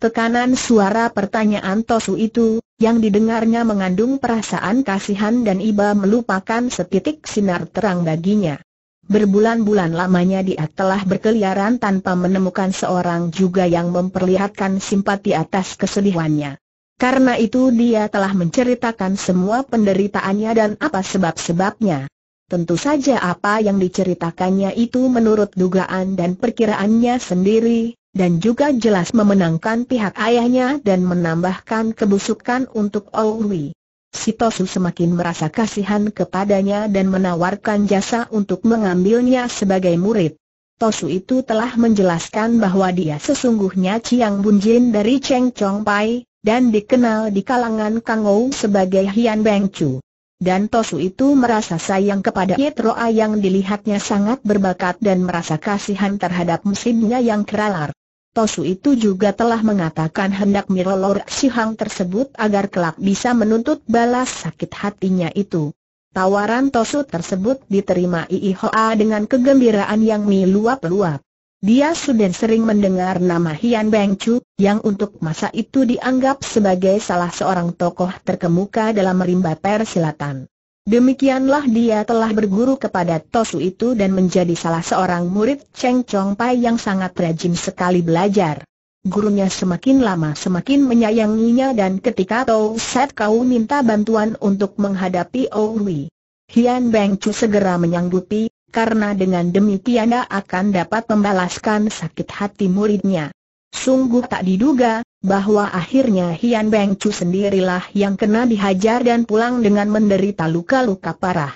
Tekanan suara pertanyaan Tosu itu, yang didengarnya mengandung perasaan kasihan dan iba melupakan setitik sinar terang baginya. Berbulan-bulan lamanya dia telah berkeliaran tanpa menemukan seorang juga yang memperlihatkan simpati atas kesedihannya. Karena itu dia telah menceritakan semua penderitaannya dan apa sebab-sebabnya. Tentu saja apa yang diceritakannya itu menurut dugaan dan perkiraannya sendiri, dan juga jelas memenangkan pihak ayahnya dan menambahkan kebusukan untuk Owi. Si Tosu semakin merasa kasihan kepadanya dan menawarkan jasa untuk mengambilnya sebagai murid. Tosu itu telah menjelaskan bahwa dia sesungguhnya Chiang Bunjin dari Cheng Chong Pai, dan dikenal di kalangan Kang Ou sebagai Hian Beng Chu dan Tosu itu merasa sayang kepada Yetroa yang dilihatnya sangat berbakat dan merasa kasihan terhadap mesinnya yang keralar. Tosu itu juga telah mengatakan hendak Mirolor Sihang tersebut agar kelak bisa menuntut balas sakit hatinya itu. Tawaran Tosu tersebut diterima Iihoa dengan kegembiraan yang meluap-luap. Dia sudah sering mendengar nama Hian Beng Chu, yang untuk masa itu dianggap sebagai salah seorang tokoh terkemuka dalam rimba persilatan. Demikianlah dia telah berguru kepada Tosu itu dan menjadi salah seorang murid Cheng Chong Pai yang sangat rajin sekali belajar. Gurunya semakin lama semakin menyayanginya dan ketika Tau Set Kau minta bantuan untuk menghadapi Ouwi, Hian Beng Chu segera menyanggupi karena dengan demikian dia akan dapat membalaskan sakit hati muridnya. Sungguh tak diduga, bahwa akhirnya Hian Beng Chu sendirilah yang kena dihajar dan pulang dengan menderita luka-luka parah.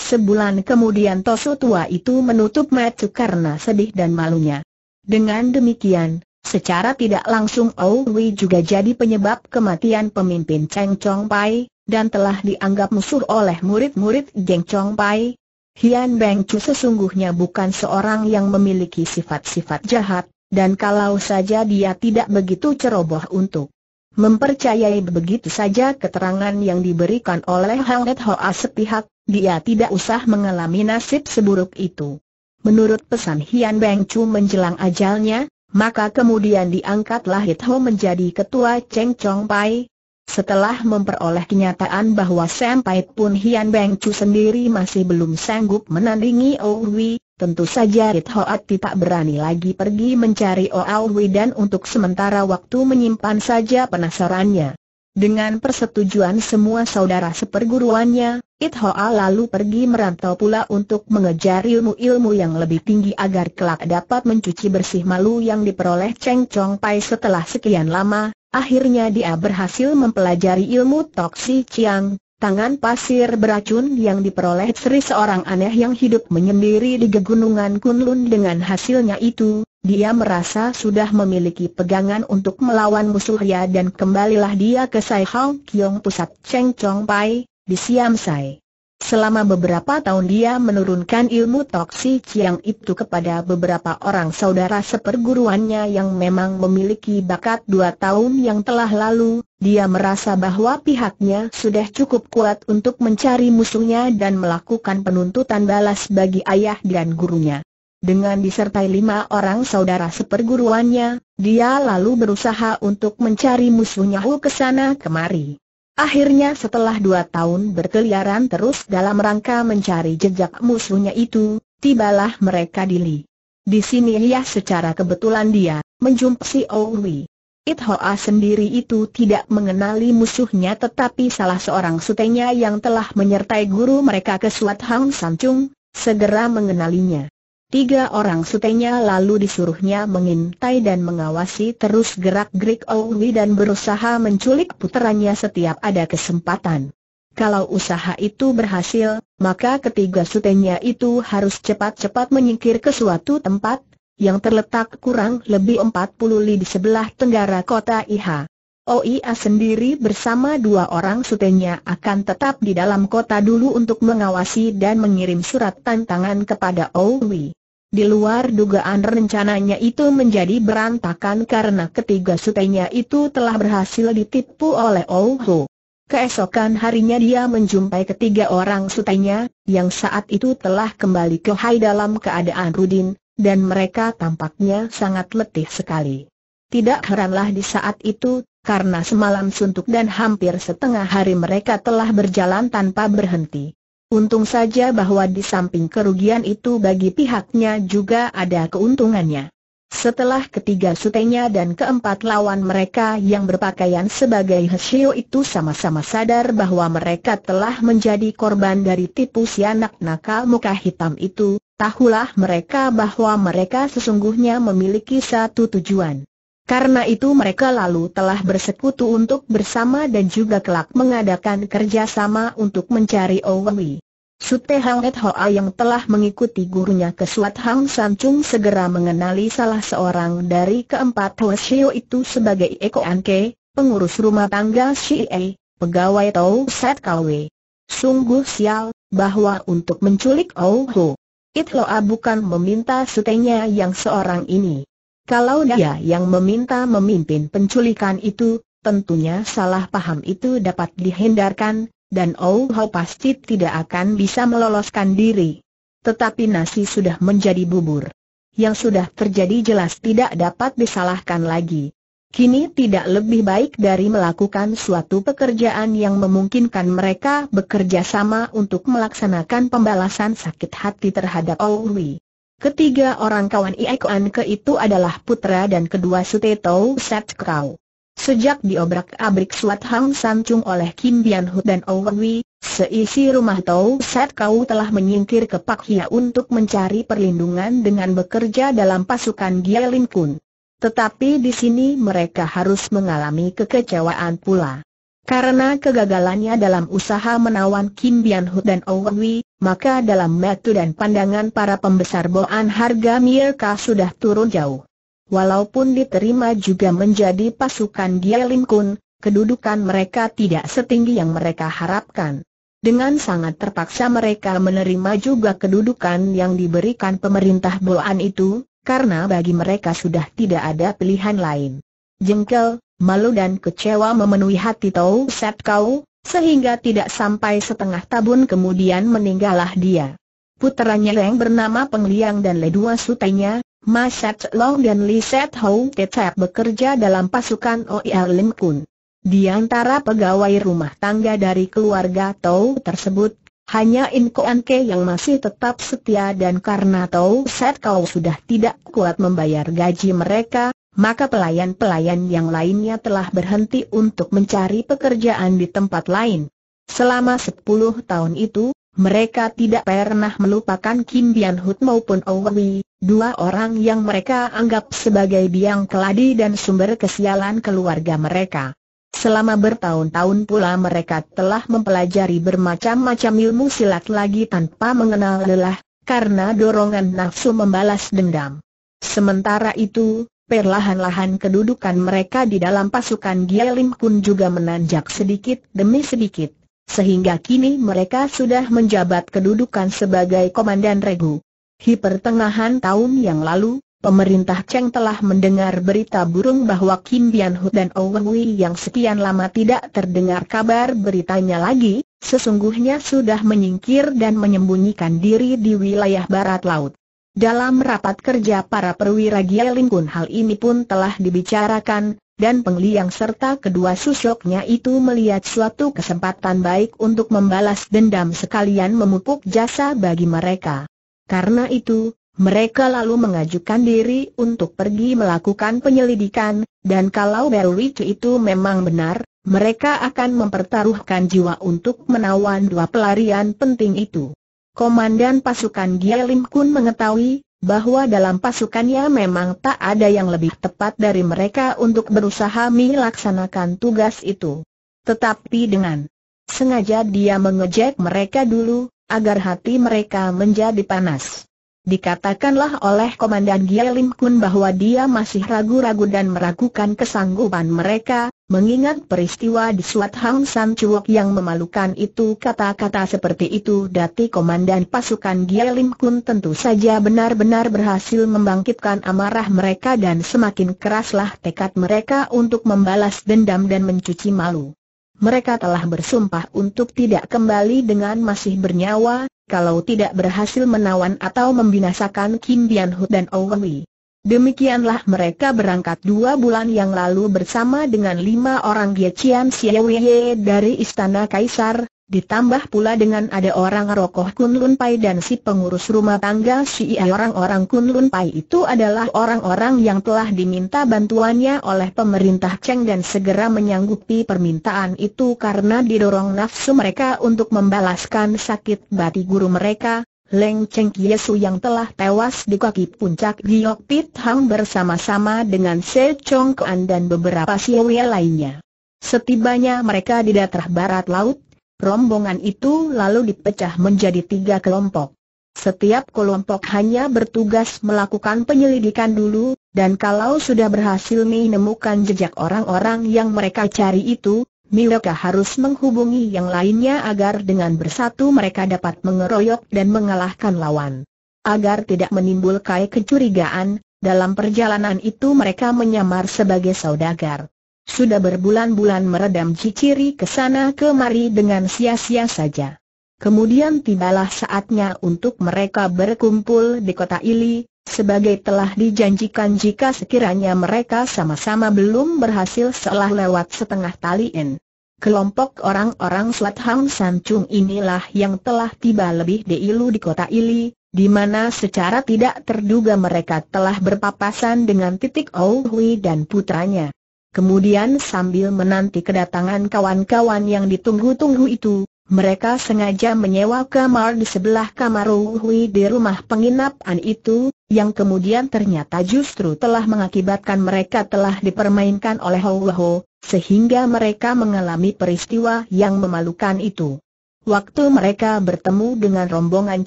Sebulan kemudian Tosu tua itu menutup mata karena sedih dan malunya. Dengan demikian, secara tidak langsung Wei juga jadi penyebab kematian pemimpin Cheng Chong Pai, dan telah dianggap musuh oleh murid-murid Geng Chong Pai, Hian Beng Chu sesungguhnya bukan seorang yang memiliki sifat-sifat jahat, dan kalau saja dia tidak begitu ceroboh untuk mempercayai begitu saja keterangan yang diberikan oleh Hang Et Hoa sepihak, dia tidak usah mengalami nasib seburuk itu. Menurut pesan Hian Beng Chu menjelang ajalnya, maka kemudian diangkatlah Hit Ho menjadi ketua Cheng Chong Pai, setelah memperoleh kenyataan bahwa Sampai pun Hian Beng Chu sendiri masih belum sanggup menandingi Owi, tentu saja It Hoat tidak berani lagi pergi mencari Owi dan untuk sementara waktu menyimpan saja penasarannya. Dengan persetujuan semua saudara seperguruannya, It Hoa lalu pergi merantau pula untuk mengejar ilmu-ilmu yang lebih tinggi agar kelak dapat mencuci bersih malu yang diperoleh Cheng Chong Pai setelah sekian lama, Akhirnya dia berhasil mempelajari ilmu toksi ciang, tangan pasir beracun yang diperoleh Sri seorang aneh yang hidup menyendiri di Gegunungan Kunlun dengan hasilnya itu, dia merasa sudah memiliki pegangan untuk melawan musuhnya dan kembalilah dia ke Sai Hao Kiong pusat Cheng Chong Pai, di Siam Sai. Selama beberapa tahun dia menurunkan ilmu toksi Chiang itu kepada beberapa orang saudara seperguruannya yang memang memiliki bakat dua tahun yang telah lalu, dia merasa bahwa pihaknya sudah cukup kuat untuk mencari musuhnya dan melakukan penuntutan balas bagi ayah dan gurunya. Dengan disertai lima orang saudara seperguruannya, dia lalu berusaha untuk mencari musuhnya ke sana kemari. Akhirnya setelah dua tahun berkeliaran terus dalam rangka mencari jejak musuhnya itu, tibalah mereka di Li. Di sini ia secara kebetulan dia, menjumpai Owi. It Hoa sendiri itu tidak mengenali musuhnya tetapi salah seorang sutenya yang telah menyertai guru mereka ke Suat Hang Sancung, segera mengenalinya. Tiga orang sutenya lalu disuruhnya mengintai dan mengawasi terus gerak-gerik Owi dan berusaha menculik puterannya setiap ada kesempatan. Kalau usaha itu berhasil, maka ketiga sutenya itu harus cepat-cepat menyingkir ke suatu tempat, yang terletak kurang lebih 40 li di sebelah tenggara kota Iha. OIA sendiri bersama dua orang sutenya akan tetap di dalam kota dulu untuk mengawasi dan mengirim surat tantangan kepada Owi. Di luar dugaan rencananya itu menjadi berantakan karena ketiga sutenya itu telah berhasil ditipu oleh Ouhu. Keesokan harinya dia menjumpai ketiga orang sutenya, yang saat itu telah kembali ke Hai dalam keadaan Rudin, dan mereka tampaknya sangat letih sekali. Tidak heranlah di saat itu, karena semalam suntuk dan hampir setengah hari mereka telah berjalan tanpa berhenti. Untung saja bahwa di samping kerugian itu bagi pihaknya juga ada keuntungannya. Setelah ketiga sutenya dan keempat lawan mereka yang berpakaian sebagai Hesio itu sama-sama sadar bahwa mereka telah menjadi korban dari tipu si anak nakal muka hitam itu, tahulah mereka bahwa mereka sesungguhnya memiliki satu tujuan. Karena itu mereka lalu telah bersekutu untuk bersama dan juga kelak mengadakan kerjasama untuk mencari Owi. Sute Hang Et Hoa yang telah mengikuti gurunya ke Suat Hang San Chung segera mengenali salah seorang dari keempat Shio itu sebagai Eko Anke, pengurus rumah tangga Shie, pegawai Tau Set Kalwe. Sungguh sial, bahwa untuk menculik Oh Ho, It bukan meminta sutenya yang seorang ini. Kalau dia yang meminta memimpin penculikan itu, tentunya salah paham itu dapat dihindarkan, dan Oh Hau pasti tidak akan bisa meloloskan diri. Tetapi nasi sudah menjadi bubur. Yang sudah terjadi jelas tidak dapat disalahkan lagi. Kini tidak lebih baik dari melakukan suatu pekerjaan yang memungkinkan mereka bekerja sama untuk melaksanakan pembalasan sakit hati terhadap Owi. Ketiga orang kawan Iekoan Ke itu adalah putra dan kedua Sutetou Set Kau. Sejak diobrak-abrik Suat Hang Chung oleh Kim Bian Hu dan Owen seisi rumah Tou Set Kau telah menyingkir ke Pak Hia untuk mencari perlindungan dengan bekerja dalam pasukan Gia Lin Kun. Tetapi di sini mereka harus mengalami kekecewaan pula. Karena kegagalannya dalam usaha menawan Kim Bian Hu dan Ong Wei, maka dalam metu dan pandangan para pembesar Boan harga mereka sudah turun jauh. Walaupun diterima juga menjadi pasukan Gia Lim Kun, kedudukan mereka tidak setinggi yang mereka harapkan. Dengan sangat terpaksa mereka menerima juga kedudukan yang diberikan pemerintah Boan itu, karena bagi mereka sudah tidak ada pilihan lain. Jengkel, malu dan kecewa memenuhi hati Tau Set Kau, sehingga tidak sampai setengah tabun kemudian meninggallah dia. Puteranya yang bernama Peng Liang dan ledua Dua Sutainya, Ma Set Long dan Li Set Hou tetap bekerja dalam pasukan OIL Lim Kun. Di antara pegawai rumah tangga dari keluarga Tau tersebut, hanya In Koan Ke yang masih tetap setia dan karena Tau Set Kau sudah tidak kuat membayar gaji mereka, maka pelayan-pelayan yang lainnya telah berhenti untuk mencari pekerjaan di tempat lain. Selama 10 tahun itu, mereka tidak pernah melupakan Kim Bian Hut maupun Owi, dua orang yang mereka anggap sebagai biang keladi dan sumber kesialan keluarga mereka. Selama bertahun-tahun pula mereka telah mempelajari bermacam-macam ilmu silat lagi tanpa mengenal lelah, karena dorongan nafsu membalas dendam. Sementara itu, perlahan-lahan kedudukan mereka di dalam pasukan Gialim Kun juga menanjak sedikit demi sedikit, sehingga kini mereka sudah menjabat kedudukan sebagai komandan regu. Di pertengahan tahun yang lalu, pemerintah Cheng telah mendengar berita burung bahwa Kim Bian Hu dan Owen yang sekian lama tidak terdengar kabar beritanya lagi, sesungguhnya sudah menyingkir dan menyembunyikan diri di wilayah barat laut. Dalam rapat kerja para perwira Gielingkun hal ini pun telah dibicarakan, dan pengliang serta kedua susoknya itu melihat suatu kesempatan baik untuk membalas dendam sekalian memupuk jasa bagi mereka. Karena itu, mereka lalu mengajukan diri untuk pergi melakukan penyelidikan, dan kalau Berwicu itu memang benar, mereka akan mempertaruhkan jiwa untuk menawan dua pelarian penting itu. Komandan pasukan Gielim Kun mengetahui bahwa dalam pasukannya memang tak ada yang lebih tepat dari mereka untuk berusaha melaksanakan tugas itu. Tetapi dengan sengaja dia mengejek mereka dulu, agar hati mereka menjadi panas. Dikatakanlah oleh Komandan Gielim Kun bahwa dia masih ragu-ragu dan meragukan kesanggupan mereka, mengingat peristiwa di Suat Hang San Chuok yang memalukan itu kata-kata seperti itu dati Komandan Pasukan Gielim Kun tentu saja benar-benar berhasil membangkitkan amarah mereka dan semakin keraslah tekad mereka untuk membalas dendam dan mencuci malu mereka telah bersumpah untuk tidak kembali dengan masih bernyawa, kalau tidak berhasil menawan atau membinasakan Kim Bian Hu dan Owen Wei. Demikianlah mereka berangkat dua bulan yang lalu bersama dengan lima orang Ye Chian Siawiye dari Istana Kaisar, Ditambah pula dengan ada orang rokok Kunlun Pai dan si pengurus rumah tangga si orang-orang Kunlun Pai itu adalah orang-orang yang telah diminta bantuannya oleh pemerintah Cheng dan segera menyanggupi permintaan itu karena didorong nafsu mereka untuk membalaskan sakit bati guru mereka, Leng Cheng Kiesu yang telah tewas di kaki puncak Giyok Pit Hang bersama-sama dengan Se Chong Kuan dan beberapa siwe lainnya. Setibanya mereka di daerah barat laut, Rombongan itu lalu dipecah menjadi tiga kelompok. Setiap kelompok hanya bertugas melakukan penyelidikan dulu, dan kalau sudah berhasil menemukan jejak orang-orang yang mereka cari itu, mereka harus menghubungi yang lainnya agar dengan bersatu mereka dapat mengeroyok dan mengalahkan lawan. Agar tidak menimbulkan kecurigaan, dalam perjalanan itu mereka menyamar sebagai saudagar. Sudah berbulan-bulan meredam ciciri ke sana kemari dengan sia-sia saja. Kemudian tibalah saatnya untuk mereka berkumpul di kota Ili, sebagai telah dijanjikan jika sekiranya mereka sama-sama belum berhasil setelah lewat setengah tali n. Kelompok orang-orang Selat Hang San Chung inilah yang telah tiba lebih di Ilu di kota Ili, di mana secara tidak terduga mereka telah berpapasan dengan titik Ouhui dan putranya. Kemudian sambil menanti kedatangan kawan-kawan yang ditunggu-tunggu itu, mereka sengaja menyewa kamar di sebelah kamar Hui di rumah penginapan itu, yang kemudian ternyata justru telah mengakibatkan mereka telah dipermainkan oleh Ho sehingga mereka mengalami peristiwa yang memalukan itu. Waktu mereka bertemu dengan rombongan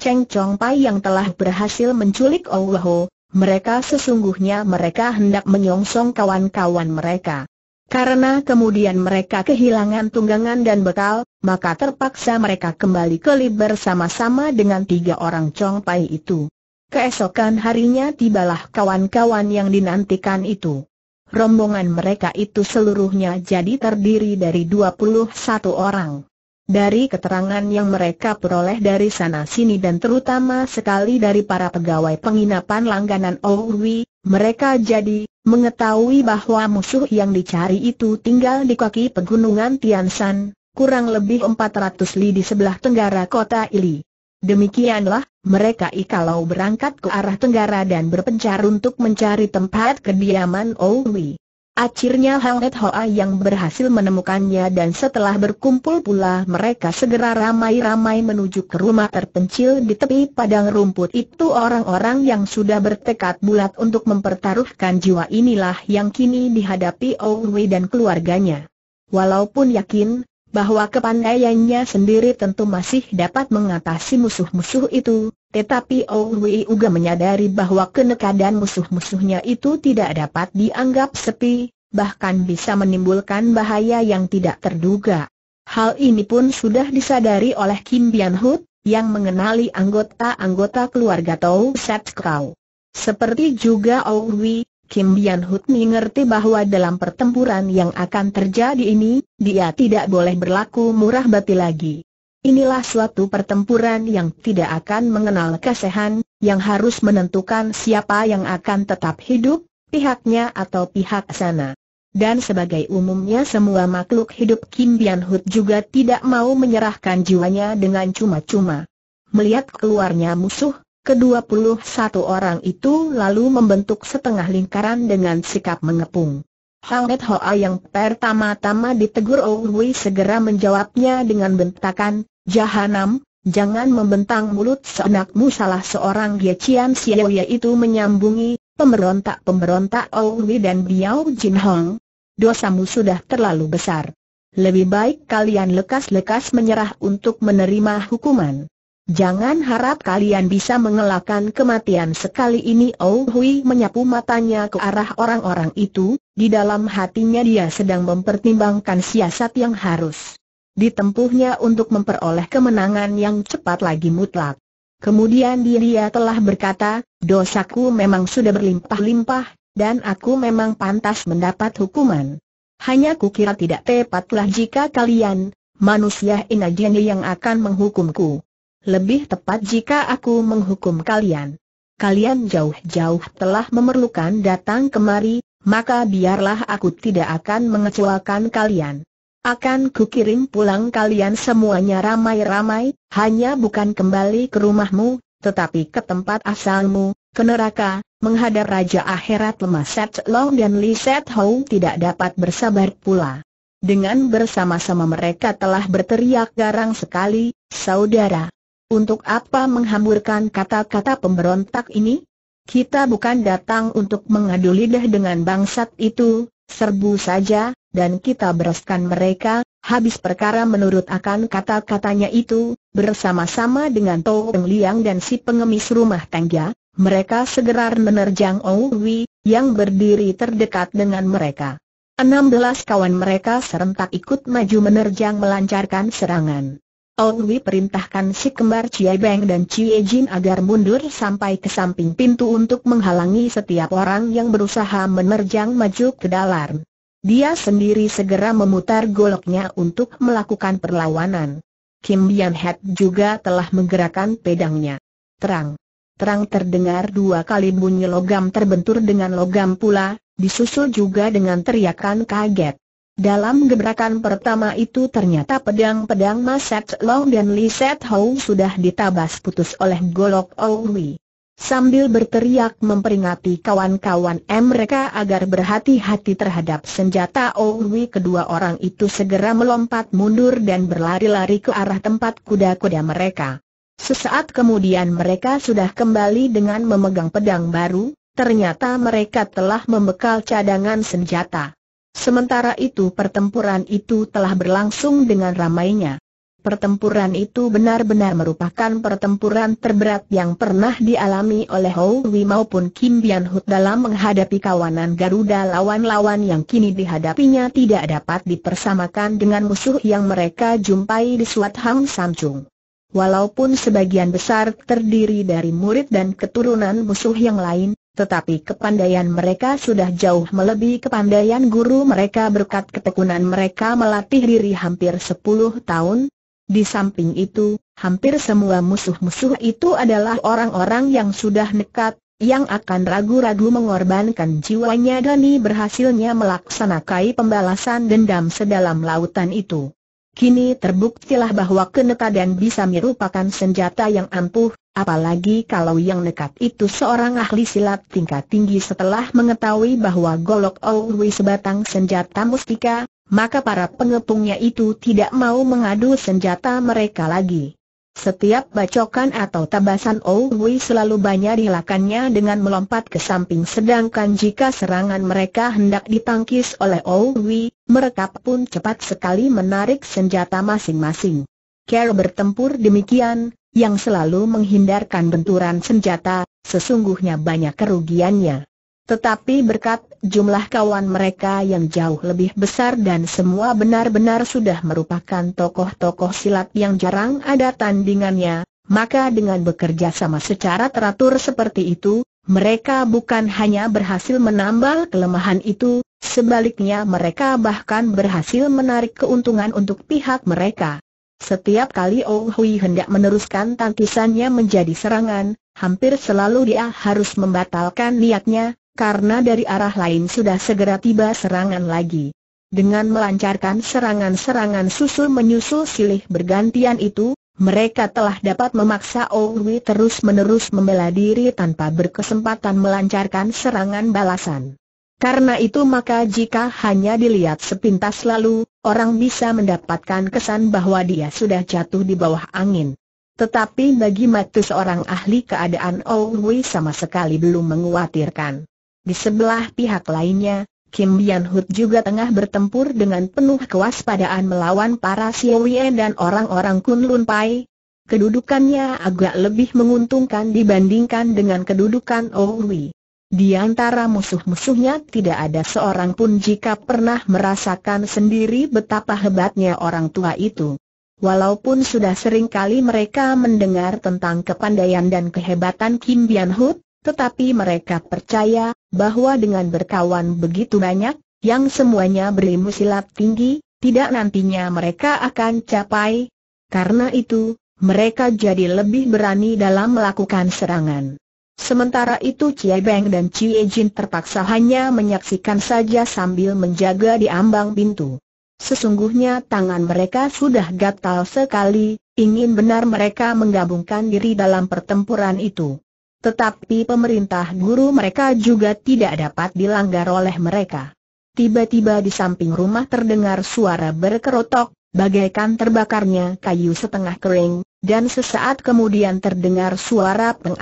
Cheng Chong Pai yang telah berhasil menculik Ho mereka sesungguhnya mereka hendak menyongsong kawan-kawan mereka. Karena kemudian mereka kehilangan tunggangan dan bekal, maka terpaksa mereka kembali ke Lib bersama-sama dengan tiga orang Chong Pai itu. Keesokan harinya tibalah kawan-kawan yang dinantikan itu. Rombongan mereka itu seluruhnya jadi terdiri dari 21 orang. Dari keterangan yang mereka peroleh dari sana-sini dan terutama sekali dari para pegawai penginapan langganan Owi, mereka jadi mengetahui bahwa musuh yang dicari itu tinggal di kaki pegunungan Tianshan, kurang lebih 400 li di sebelah tenggara kota Ili. Demikianlah, mereka ikalau berangkat ke arah tenggara dan berpencar untuk mencari tempat kediaman Owi. Akhirnya Hang Et Hoa yang berhasil menemukannya dan setelah berkumpul pula mereka segera ramai-ramai menuju ke rumah terpencil di tepi padang rumput itu orang-orang yang sudah bertekad bulat untuk mempertaruhkan jiwa inilah yang kini dihadapi Owen dan keluarganya. Walaupun yakin, bahwa kepandaiannya sendiri tentu masih dapat mengatasi musuh-musuh itu, tetapi Owi juga menyadari bahwa kenekadan musuh-musuhnya itu tidak dapat dianggap sepi, bahkan bisa menimbulkan bahaya yang tidak terduga. Hal ini pun sudah disadari oleh Kim Bian Hood, yang mengenali anggota-anggota keluarga Tau Set Kau. Seperti juga Owi, Kim Bian Hut mengerti bahwa dalam pertempuran yang akan terjadi ini, dia tidak boleh berlaku murah bati lagi. Inilah suatu pertempuran yang tidak akan mengenal kesehan, yang harus menentukan siapa yang akan tetap hidup, pihaknya atau pihak sana. Dan sebagai umumnya semua makhluk hidup Kim Bian Hut juga tidak mau menyerahkan jiwanya dengan cuma-cuma. Melihat keluarnya musuh, Kedua puluh satu orang itu lalu membentuk setengah lingkaran dengan sikap mengepung. Net Hoa yang pertama-tama ditegur Wei segera menjawabnya dengan bentakan, Jahanam, jangan membentang mulut seenakmu salah seorang Ye Cian Xiao yaitu menyambungi, pemberontak-pemberontak Wei dan Biao Jin Hong. Dosamu sudah terlalu besar. Lebih baik kalian lekas-lekas menyerah untuk menerima hukuman. Jangan harap kalian bisa mengelakkan kematian sekali ini Oh Hui menyapu matanya ke arah orang-orang itu, di dalam hatinya dia sedang mempertimbangkan siasat yang harus ditempuhnya untuk memperoleh kemenangan yang cepat lagi mutlak. Kemudian dia telah berkata, dosaku memang sudah berlimpah-limpah, dan aku memang pantas mendapat hukuman. Hanya kukira tidak tepatlah jika kalian, manusia inajeni yang akan menghukumku. Lebih tepat jika aku menghukum kalian. Kalian jauh-jauh telah memerlukan datang kemari, maka biarlah aku tidak akan mengecewakan kalian. Akan kukirim pulang kalian semuanya ramai-ramai, hanya bukan kembali ke rumahmu, tetapi ke tempat asalmu, ke neraka, menghadap Raja Akhirat lemah Set Long dan Li Set Hou tidak dapat bersabar pula. Dengan bersama-sama mereka telah berteriak garang sekali, saudara. Untuk apa menghamburkan kata-kata pemberontak ini? Kita bukan datang untuk mengadu lidah dengan bangsat itu, serbu saja, dan kita bereskan mereka, habis perkara menurut akan kata-katanya itu, bersama-sama dengan Tou Liang dan si pengemis rumah tangga, mereka segera menerjang Owi, yang berdiri terdekat dengan mereka. 16 kawan mereka serentak ikut maju menerjang melancarkan serangan. Owi perintahkan si kembar Cie Beng dan Cie Jin agar mundur sampai ke samping pintu untuk menghalangi setiap orang yang berusaha menerjang maju ke dalam. Dia sendiri segera memutar goloknya untuk melakukan perlawanan. Kim Bian Het juga telah menggerakkan pedangnya. Terang. Terang terdengar dua kali bunyi logam terbentur dengan logam pula, disusul juga dengan teriakan kaget. Dalam gebrakan pertama itu ternyata pedang-pedang Maset Long dan Li Set Hou sudah ditabas putus oleh golok Owi. Sambil berteriak memperingati kawan-kawan mereka agar berhati-hati terhadap senjata Owi kedua orang itu segera melompat mundur dan berlari-lari ke arah tempat kuda-kuda mereka. Sesaat kemudian mereka sudah kembali dengan memegang pedang baru, ternyata mereka telah membekal cadangan senjata. Sementara itu pertempuran itu telah berlangsung dengan ramainya. Pertempuran itu benar-benar merupakan pertempuran terberat yang pernah dialami oleh Hou Wei maupun Kim Bian Hut dalam menghadapi kawanan Garuda lawan-lawan yang kini dihadapinya tidak dapat dipersamakan dengan musuh yang mereka jumpai di Suat Hang Sanjung, Walaupun sebagian besar terdiri dari murid dan keturunan musuh yang lain, tetapi kepandaian mereka sudah jauh melebihi kepandaian guru mereka berkat ketekunan mereka melatih diri hampir sepuluh tahun. Di samping itu, hampir semua musuh-musuh itu adalah orang-orang yang sudah nekat, yang akan ragu-ragu mengorbankan jiwanya dani berhasilnya melaksanakan pembalasan dendam sedalam lautan itu. Kini terbuktilah bahwa kenekadan bisa merupakan senjata yang ampuh, Apalagi kalau yang nekat itu seorang ahli silat tingkat tinggi setelah mengetahui bahwa golok Owi sebatang senjata mustika, maka para pengepungnya itu tidak mau mengadu senjata mereka lagi. Setiap bacokan atau tabasan Owi selalu banyak dilakannya dengan melompat ke samping sedangkan jika serangan mereka hendak ditangkis oleh Owi, mereka pun cepat sekali menarik senjata masing-masing. Care bertempur demikian, yang selalu menghindarkan benturan senjata, sesungguhnya banyak kerugiannya. Tetapi berkat jumlah kawan mereka yang jauh lebih besar dan semua benar-benar sudah merupakan tokoh-tokoh silat yang jarang ada tandingannya, maka dengan bekerja sama secara teratur seperti itu, mereka bukan hanya berhasil menambal kelemahan itu, sebaliknya mereka bahkan berhasil menarik keuntungan untuk pihak mereka. Setiap kali Ong Hui hendak meneruskan tangkisannya menjadi serangan, hampir selalu dia harus membatalkan niatnya, karena dari arah lain sudah segera tiba serangan lagi. Dengan melancarkan serangan-serangan susul menyusul silih bergantian itu, mereka telah dapat memaksa Ong Hui terus-menerus membela diri tanpa berkesempatan melancarkan serangan balasan. Karena itu maka jika hanya dilihat sepintas lalu, orang bisa mendapatkan kesan bahwa dia sudah jatuh di bawah angin. Tetapi bagi mata seorang ahli keadaan Owi sama sekali belum menguatirkan. Di sebelah pihak lainnya, Kim Bian Hut juga tengah bertempur dengan penuh kewaspadaan melawan para Siowien dan orang-orang Kunlun Pai. Kedudukannya agak lebih menguntungkan dibandingkan dengan kedudukan Owi. Di antara musuh-musuhnya tidak ada seorang pun jika pernah merasakan sendiri betapa hebatnya orang tua itu. Walaupun sudah sering kali mereka mendengar tentang kepandaian dan kehebatan Kim Bian Hood, tetapi mereka percaya bahwa dengan berkawan begitu banyak, yang semuanya berilmu silat tinggi, tidak nantinya mereka akan capai. Karena itu, mereka jadi lebih berani dalam melakukan serangan. Sementara itu Cie Beng dan Cie Jin terpaksa hanya menyaksikan saja sambil menjaga di ambang pintu. Sesungguhnya tangan mereka sudah gatal sekali, ingin benar mereka menggabungkan diri dalam pertempuran itu. Tetapi pemerintah guru mereka juga tidak dapat dilanggar oleh mereka. Tiba-tiba di samping rumah terdengar suara berkerotok, bagaikan terbakarnya kayu setengah kering, dan sesaat kemudian terdengar suara Peng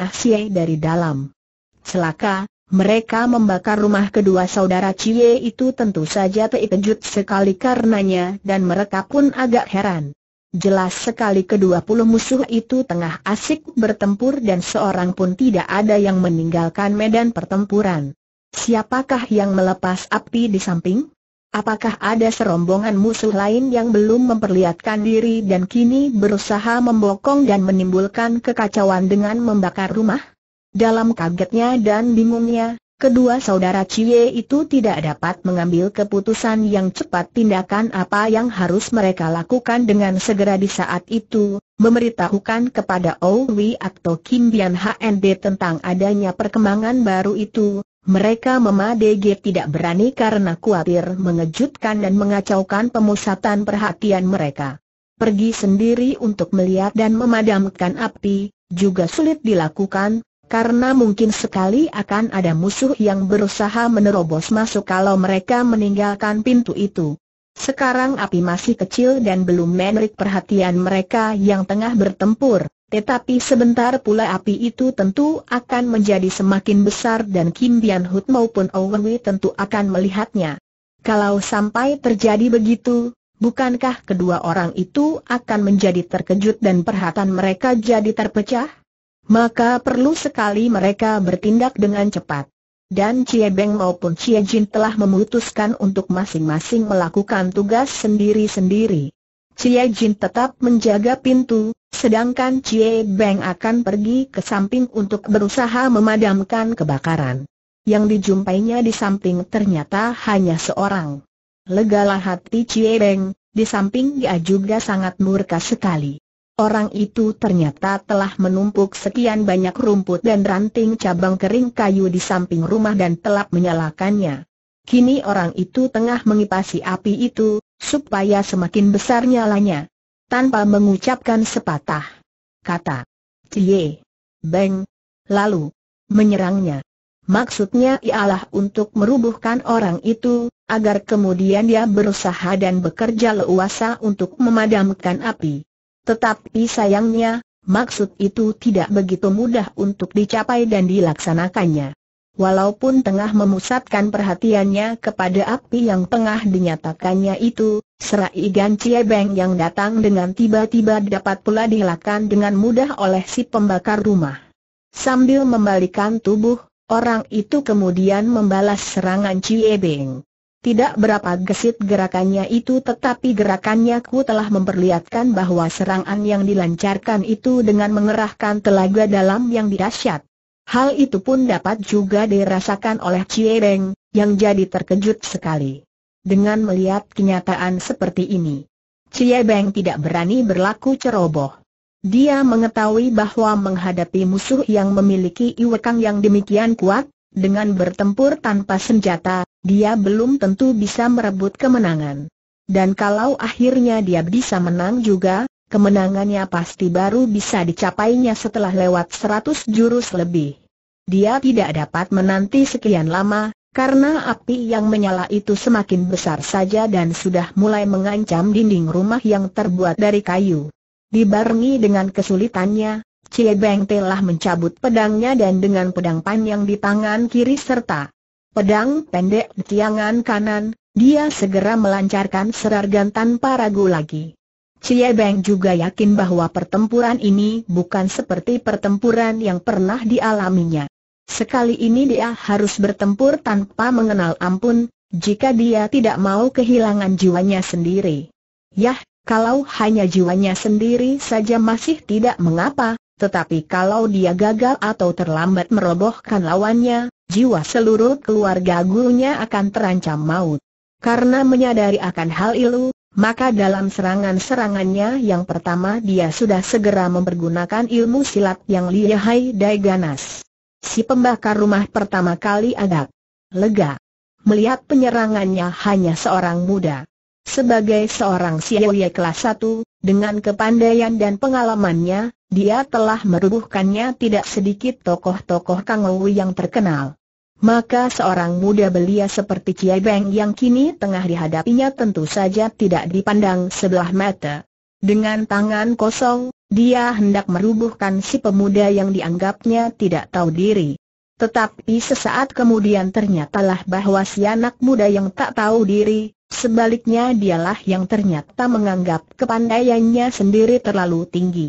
dari dalam. Celaka, mereka membakar rumah kedua saudara Cie itu tentu saja terkejut sekali karenanya dan mereka pun agak heran. Jelas sekali kedua puluh musuh itu tengah asik bertempur dan seorang pun tidak ada yang meninggalkan medan pertempuran. Siapakah yang melepas api di samping? Apakah ada serombongan musuh lain yang belum memperlihatkan diri dan kini berusaha membokong dan menimbulkan kekacauan dengan membakar rumah? Dalam kagetnya dan bingungnya, kedua saudara Cie itu tidak dapat mengambil keputusan yang cepat tindakan apa yang harus mereka lakukan dengan segera di saat itu, memberitahukan kepada Owi atau Kim Bian HND tentang adanya perkembangan baru itu, mereka memadege tidak berani karena khawatir mengejutkan dan mengacaukan pemusatan perhatian mereka. Pergi sendiri untuk melihat dan memadamkan api, juga sulit dilakukan, karena mungkin sekali akan ada musuh yang berusaha menerobos masuk kalau mereka meninggalkan pintu itu. Sekarang api masih kecil dan belum menarik perhatian mereka yang tengah bertempur. Tetapi sebentar pula api itu tentu akan menjadi semakin besar dan Kim Bian Hut maupun Owen Wee tentu akan melihatnya. Kalau sampai terjadi begitu, bukankah kedua orang itu akan menjadi terkejut dan perhatian mereka jadi terpecah? Maka perlu sekali mereka bertindak dengan cepat. Dan Chie Beng maupun Chie Jin telah memutuskan untuk masing-masing melakukan tugas sendiri-sendiri. Chie Jin tetap menjaga pintu, Sedangkan Cie Beng akan pergi ke samping untuk berusaha memadamkan kebakaran. Yang dijumpainya di samping ternyata hanya seorang. Legalah hati Cie Beng, di samping dia juga sangat murka sekali. Orang itu ternyata telah menumpuk sekian banyak rumput dan ranting cabang kering kayu di samping rumah dan telah menyalakannya. Kini orang itu tengah mengipasi api itu, supaya semakin besar nyalanya tanpa mengucapkan sepatah kata. Cie. Beng. Lalu, menyerangnya. Maksudnya ialah untuk merubuhkan orang itu, agar kemudian dia berusaha dan bekerja leluasa untuk memadamkan api. Tetapi sayangnya, maksud itu tidak begitu mudah untuk dicapai dan dilaksanakannya. Walaupun tengah memusatkan perhatiannya kepada api yang tengah dinyatakannya itu, Serai Gan Cie Beng yang datang dengan tiba-tiba dapat pula dihilangkan dengan mudah oleh si pembakar rumah. Sambil membalikan tubuh, orang itu kemudian membalas serangan Cie Beng. Tidak berapa gesit gerakannya itu tetapi gerakannya ku telah memperlihatkan bahwa serangan yang dilancarkan itu dengan mengerahkan telaga dalam yang dirasyat. Hal itu pun dapat juga dirasakan oleh Cie Beng, yang jadi terkejut sekali. Dengan melihat kenyataan seperti ini, Cie Beng tidak berani berlaku ceroboh. Dia mengetahui bahwa menghadapi musuh yang memiliki iwekang yang demikian kuat, dengan bertempur tanpa senjata, dia belum tentu bisa merebut kemenangan. Dan kalau akhirnya dia bisa menang juga, kemenangannya pasti baru bisa dicapainya setelah lewat seratus jurus lebih. Dia tidak dapat menanti sekian lama, karena api yang menyala itu semakin besar saja dan sudah mulai mengancam dinding rumah yang terbuat dari kayu. Dibarengi dengan kesulitannya, Cie Beng telah mencabut pedangnya dan dengan pedang panjang di tangan kiri serta pedang pendek di tangan kanan, dia segera melancarkan serargan tanpa ragu lagi. Cie Beng juga yakin bahwa pertempuran ini bukan seperti pertempuran yang pernah dialaminya. Sekali ini dia harus bertempur tanpa mengenal ampun, jika dia tidak mau kehilangan jiwanya sendiri. Yah, kalau hanya jiwanya sendiri saja masih tidak mengapa, tetapi kalau dia gagal atau terlambat merobohkan lawannya, jiwa seluruh keluarga gurunya akan terancam maut. Karena menyadari akan hal itu, maka dalam serangan-serangannya yang pertama dia sudah segera mempergunakan ilmu silat yang lihai Dai Ganas. Si pembakar rumah pertama kali agak lega. Melihat penyerangannya hanya seorang muda. Sebagai seorang siawie kelas satu, dengan kepandaian dan pengalamannya, dia telah merubuhkannya tidak sedikit tokoh-tokoh Kang yang terkenal maka seorang muda belia seperti Kiai Beng yang kini tengah dihadapinya tentu saja tidak dipandang sebelah mata. Dengan tangan kosong, dia hendak merubuhkan si pemuda yang dianggapnya tidak tahu diri. Tetapi sesaat kemudian ternyatalah bahwa si anak muda yang tak tahu diri, sebaliknya dialah yang ternyata menganggap kepandaiannya sendiri terlalu tinggi.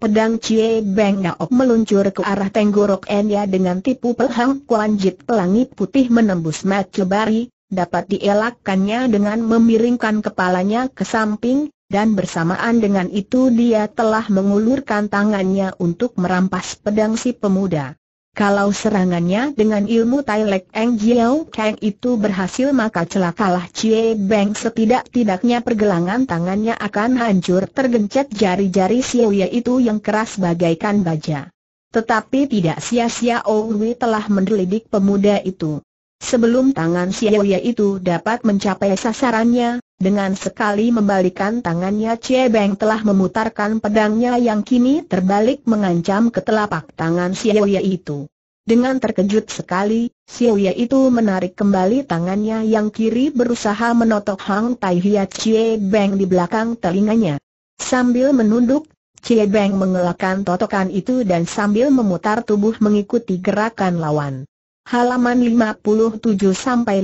Pedang Cie Beng Naok meluncur ke arah tenggorok Enya dengan tipu pelhang kuanjit pelangi putih menembus mata bari, dapat dielakkannya dengan memiringkan kepalanya ke samping, dan bersamaan dengan itu dia telah mengulurkan tangannya untuk merampas pedang si pemuda. Kalau serangannya dengan ilmu Tai Lek Eng Jiao Kang itu berhasil maka celakalah cie Beng setidak-tidaknya pergelangan tangannya akan hancur tergencet jari-jari Ye itu yang keras bagaikan baja. Tetapi tidak sia-sia Owi telah mendelidik pemuda itu. Sebelum tangan Ye itu dapat mencapai sasarannya, dengan sekali membalikan tangannya Cie Beng telah memutarkan pedangnya yang kini terbalik mengancam ke telapak tangan Xiao Ye itu. Dengan terkejut sekali, Xiao Ye itu menarik kembali tangannya yang kiri berusaha menotok Hang Tai Hiat Chie Beng di belakang telinganya. Sambil menunduk, Cie Beng mengelakkan totokan itu dan sambil memutar tubuh mengikuti gerakan lawan halaman 57-58 sampai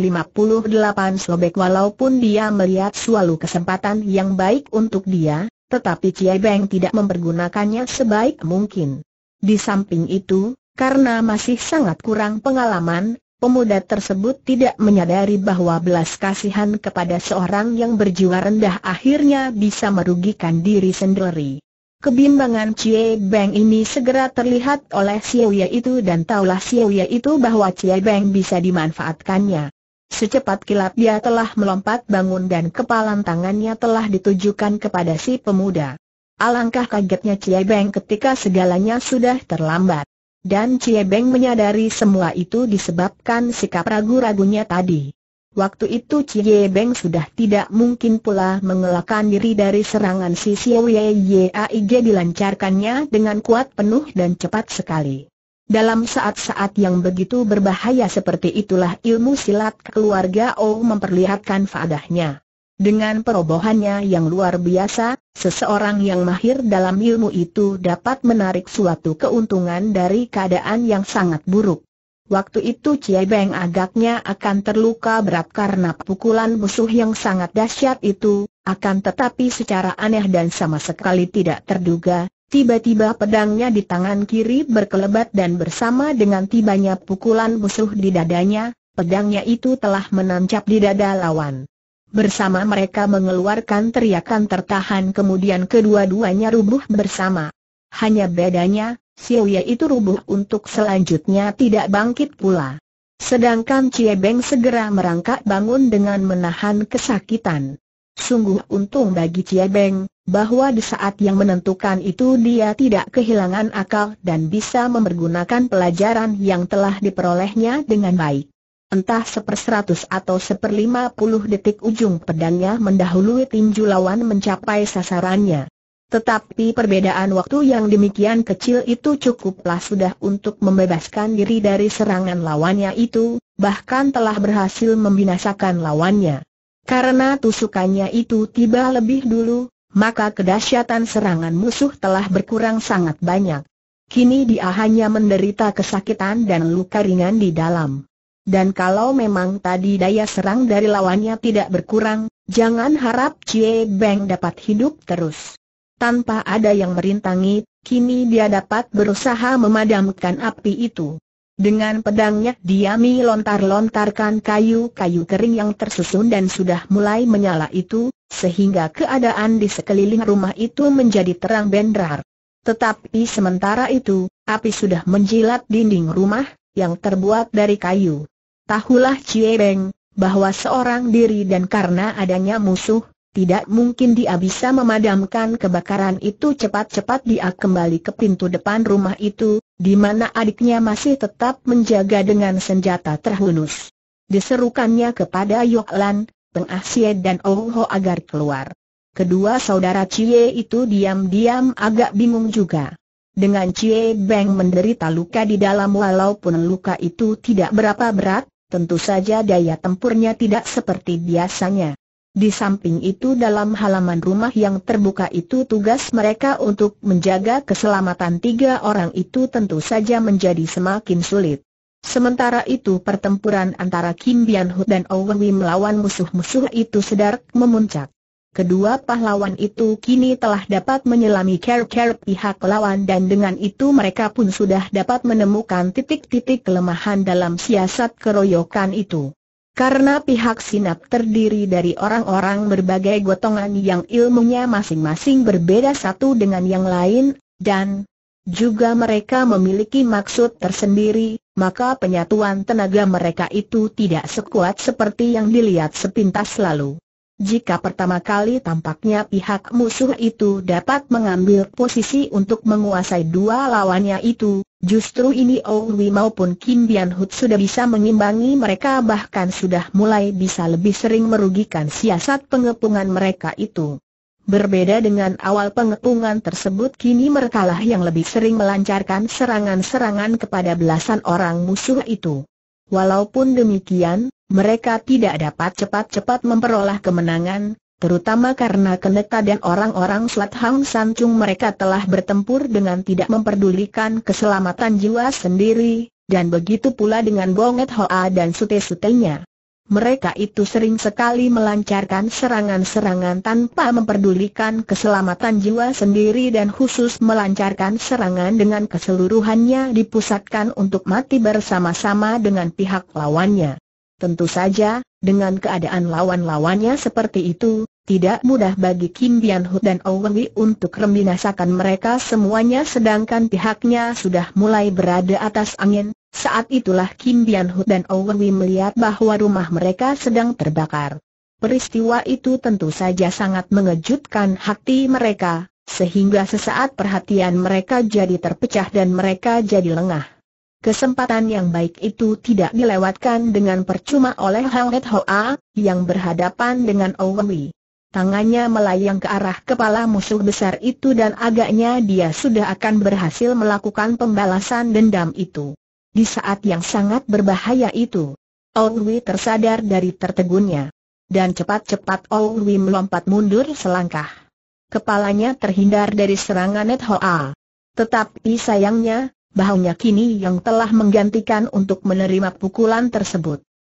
Sobek walaupun dia melihat suatu kesempatan yang baik untuk dia, tetapi Cie Beng tidak mempergunakannya sebaik mungkin. Di samping itu, karena masih sangat kurang pengalaman, pemuda tersebut tidak menyadari bahwa belas kasihan kepada seorang yang berjiwa rendah akhirnya bisa merugikan diri sendiri. Kebimbangan Cie Beng ini segera terlihat oleh Sioya itu dan taulah Sioya itu bahwa Cie Beng bisa dimanfaatkannya. Secepat kilat dia telah melompat bangun dan kepalan tangannya telah ditujukan kepada si pemuda. Alangkah kagetnya Cie Beng ketika segalanya sudah terlambat. Dan Cie Beng menyadari semua itu disebabkan sikap ragu-ragunya tadi. Waktu itu Cie Beng sudah tidak mungkin pula mengelakkan diri dari serangan si Aige dilancarkannya dengan kuat penuh dan cepat sekali. Dalam saat-saat yang begitu berbahaya seperti itulah ilmu silat keluarga O memperlihatkan faadahnya. Dengan perobohannya yang luar biasa, seseorang yang mahir dalam ilmu itu dapat menarik suatu keuntungan dari keadaan yang sangat buruk. Waktu itu Cie Beng agaknya akan terluka berat karena pukulan musuh yang sangat dahsyat itu, akan tetapi secara aneh dan sama sekali tidak terduga, tiba-tiba pedangnya di tangan kiri berkelebat dan bersama dengan tibanya pukulan musuh di dadanya, pedangnya itu telah menancap di dada lawan. Bersama mereka mengeluarkan teriakan tertahan kemudian kedua-duanya rubuh bersama. Hanya bedanya, Xiuye itu rubuh untuk selanjutnya tidak bangkit pula. Sedangkan Cie Beng segera merangkak bangun dengan menahan kesakitan. Sungguh untung bagi Cie Beng, bahwa di saat yang menentukan itu dia tidak kehilangan akal dan bisa mempergunakan pelajaran yang telah diperolehnya dengan baik. Entah seper seperseratus atau seper lima puluh detik ujung pedangnya mendahului tinju lawan mencapai sasarannya. Tetapi perbedaan waktu yang demikian kecil itu cukuplah sudah untuk membebaskan diri dari serangan lawannya itu, bahkan telah berhasil membinasakan lawannya. Karena tusukannya itu tiba lebih dulu, maka kedahsyatan serangan musuh telah berkurang sangat banyak. Kini dia hanya menderita kesakitan dan luka ringan di dalam. Dan kalau memang tadi daya serang dari lawannya tidak berkurang, jangan harap Cie Beng dapat hidup terus tanpa ada yang merintangi, kini dia dapat berusaha memadamkan api itu. Dengan pedangnya dia melontar-lontarkan kayu-kayu kering yang tersusun dan sudah mulai menyala itu, sehingga keadaan di sekeliling rumah itu menjadi terang bentar. Tetapi sementara itu, api sudah menjilat dinding rumah, yang terbuat dari kayu. Tahulah Cie Beng, bahwa seorang diri dan karena adanya musuh, tidak mungkin dia bisa memadamkan kebakaran itu cepat-cepat dia kembali ke pintu depan rumah itu, di mana adiknya masih tetap menjaga dengan senjata terhunus. Diserukannya kepada Yok Lan, Peng Ah dan Oh Ho agar keluar. Kedua saudara Cie itu diam-diam agak bingung juga. Dengan Cie Beng menderita luka di dalam walaupun luka itu tidak berapa berat, tentu saja daya tempurnya tidak seperti biasanya. Di samping itu dalam halaman rumah yang terbuka itu tugas mereka untuk menjaga keselamatan tiga orang itu tentu saja menjadi semakin sulit. Sementara itu pertempuran antara Kim Bian Hu dan Owen oh melawan musuh-musuh itu sedar memuncak. Kedua pahlawan itu kini telah dapat menyelami ker-ker pihak lawan dan dengan itu mereka pun sudah dapat menemukan titik-titik kelemahan dalam siasat keroyokan itu. Karena pihak Sinap terdiri dari orang-orang berbagai gotongan yang ilmunya masing-masing berbeda satu dengan yang lain, dan juga mereka memiliki maksud tersendiri, maka penyatuan tenaga mereka itu tidak sekuat seperti yang dilihat sepintas lalu. Jika pertama kali tampaknya pihak musuh itu dapat mengambil posisi untuk menguasai dua lawannya itu, justru ini Owi maupun Kim Bian Hut sudah bisa mengimbangi mereka bahkan sudah mulai bisa lebih sering merugikan siasat pengepungan mereka itu. Berbeda dengan awal pengepungan tersebut kini merekalah yang lebih sering melancarkan serangan-serangan kepada belasan orang musuh itu. Walaupun demikian, mereka tidak dapat cepat-cepat memperoleh kemenangan, terutama karena Keneta dan orang-orang Selat Hang Sancung mereka telah bertempur dengan tidak memperdulikan keselamatan jiwa sendiri, dan begitu pula dengan Bonget Hoa dan sute-sutenya mereka itu sering sekali melancarkan serangan-serangan tanpa memperdulikan keselamatan jiwa sendiri dan khusus melancarkan serangan dengan keseluruhannya dipusatkan untuk mati bersama-sama dengan pihak lawannya. Tentu saja, dengan keadaan lawan-lawannya seperti itu, tidak mudah bagi Kim Bian Hu dan Owengi untuk membinasakan mereka semuanya sedangkan pihaknya sudah mulai berada atas angin, saat itulah Kim Bian Hu dan Owewi melihat bahwa rumah mereka sedang terbakar. Peristiwa itu tentu saja sangat mengejutkan hati mereka, sehingga sesaat perhatian mereka jadi terpecah dan mereka jadi lengah. Kesempatan yang baik itu tidak dilewatkan dengan percuma oleh Hang Het Hoa, yang berhadapan dengan Owewi. Tangannya melayang ke arah kepala musuh besar itu dan agaknya dia sudah akan berhasil melakukan pembalasan dendam itu di saat yang sangat berbahaya itu. Wei tersadar dari tertegunnya. Dan cepat-cepat Wei melompat mundur selangkah. Kepalanya terhindar dari serangan Net Hoa. Tetapi sayangnya, bahunya kini yang telah menggantikan untuk menerima pukulan tersebut.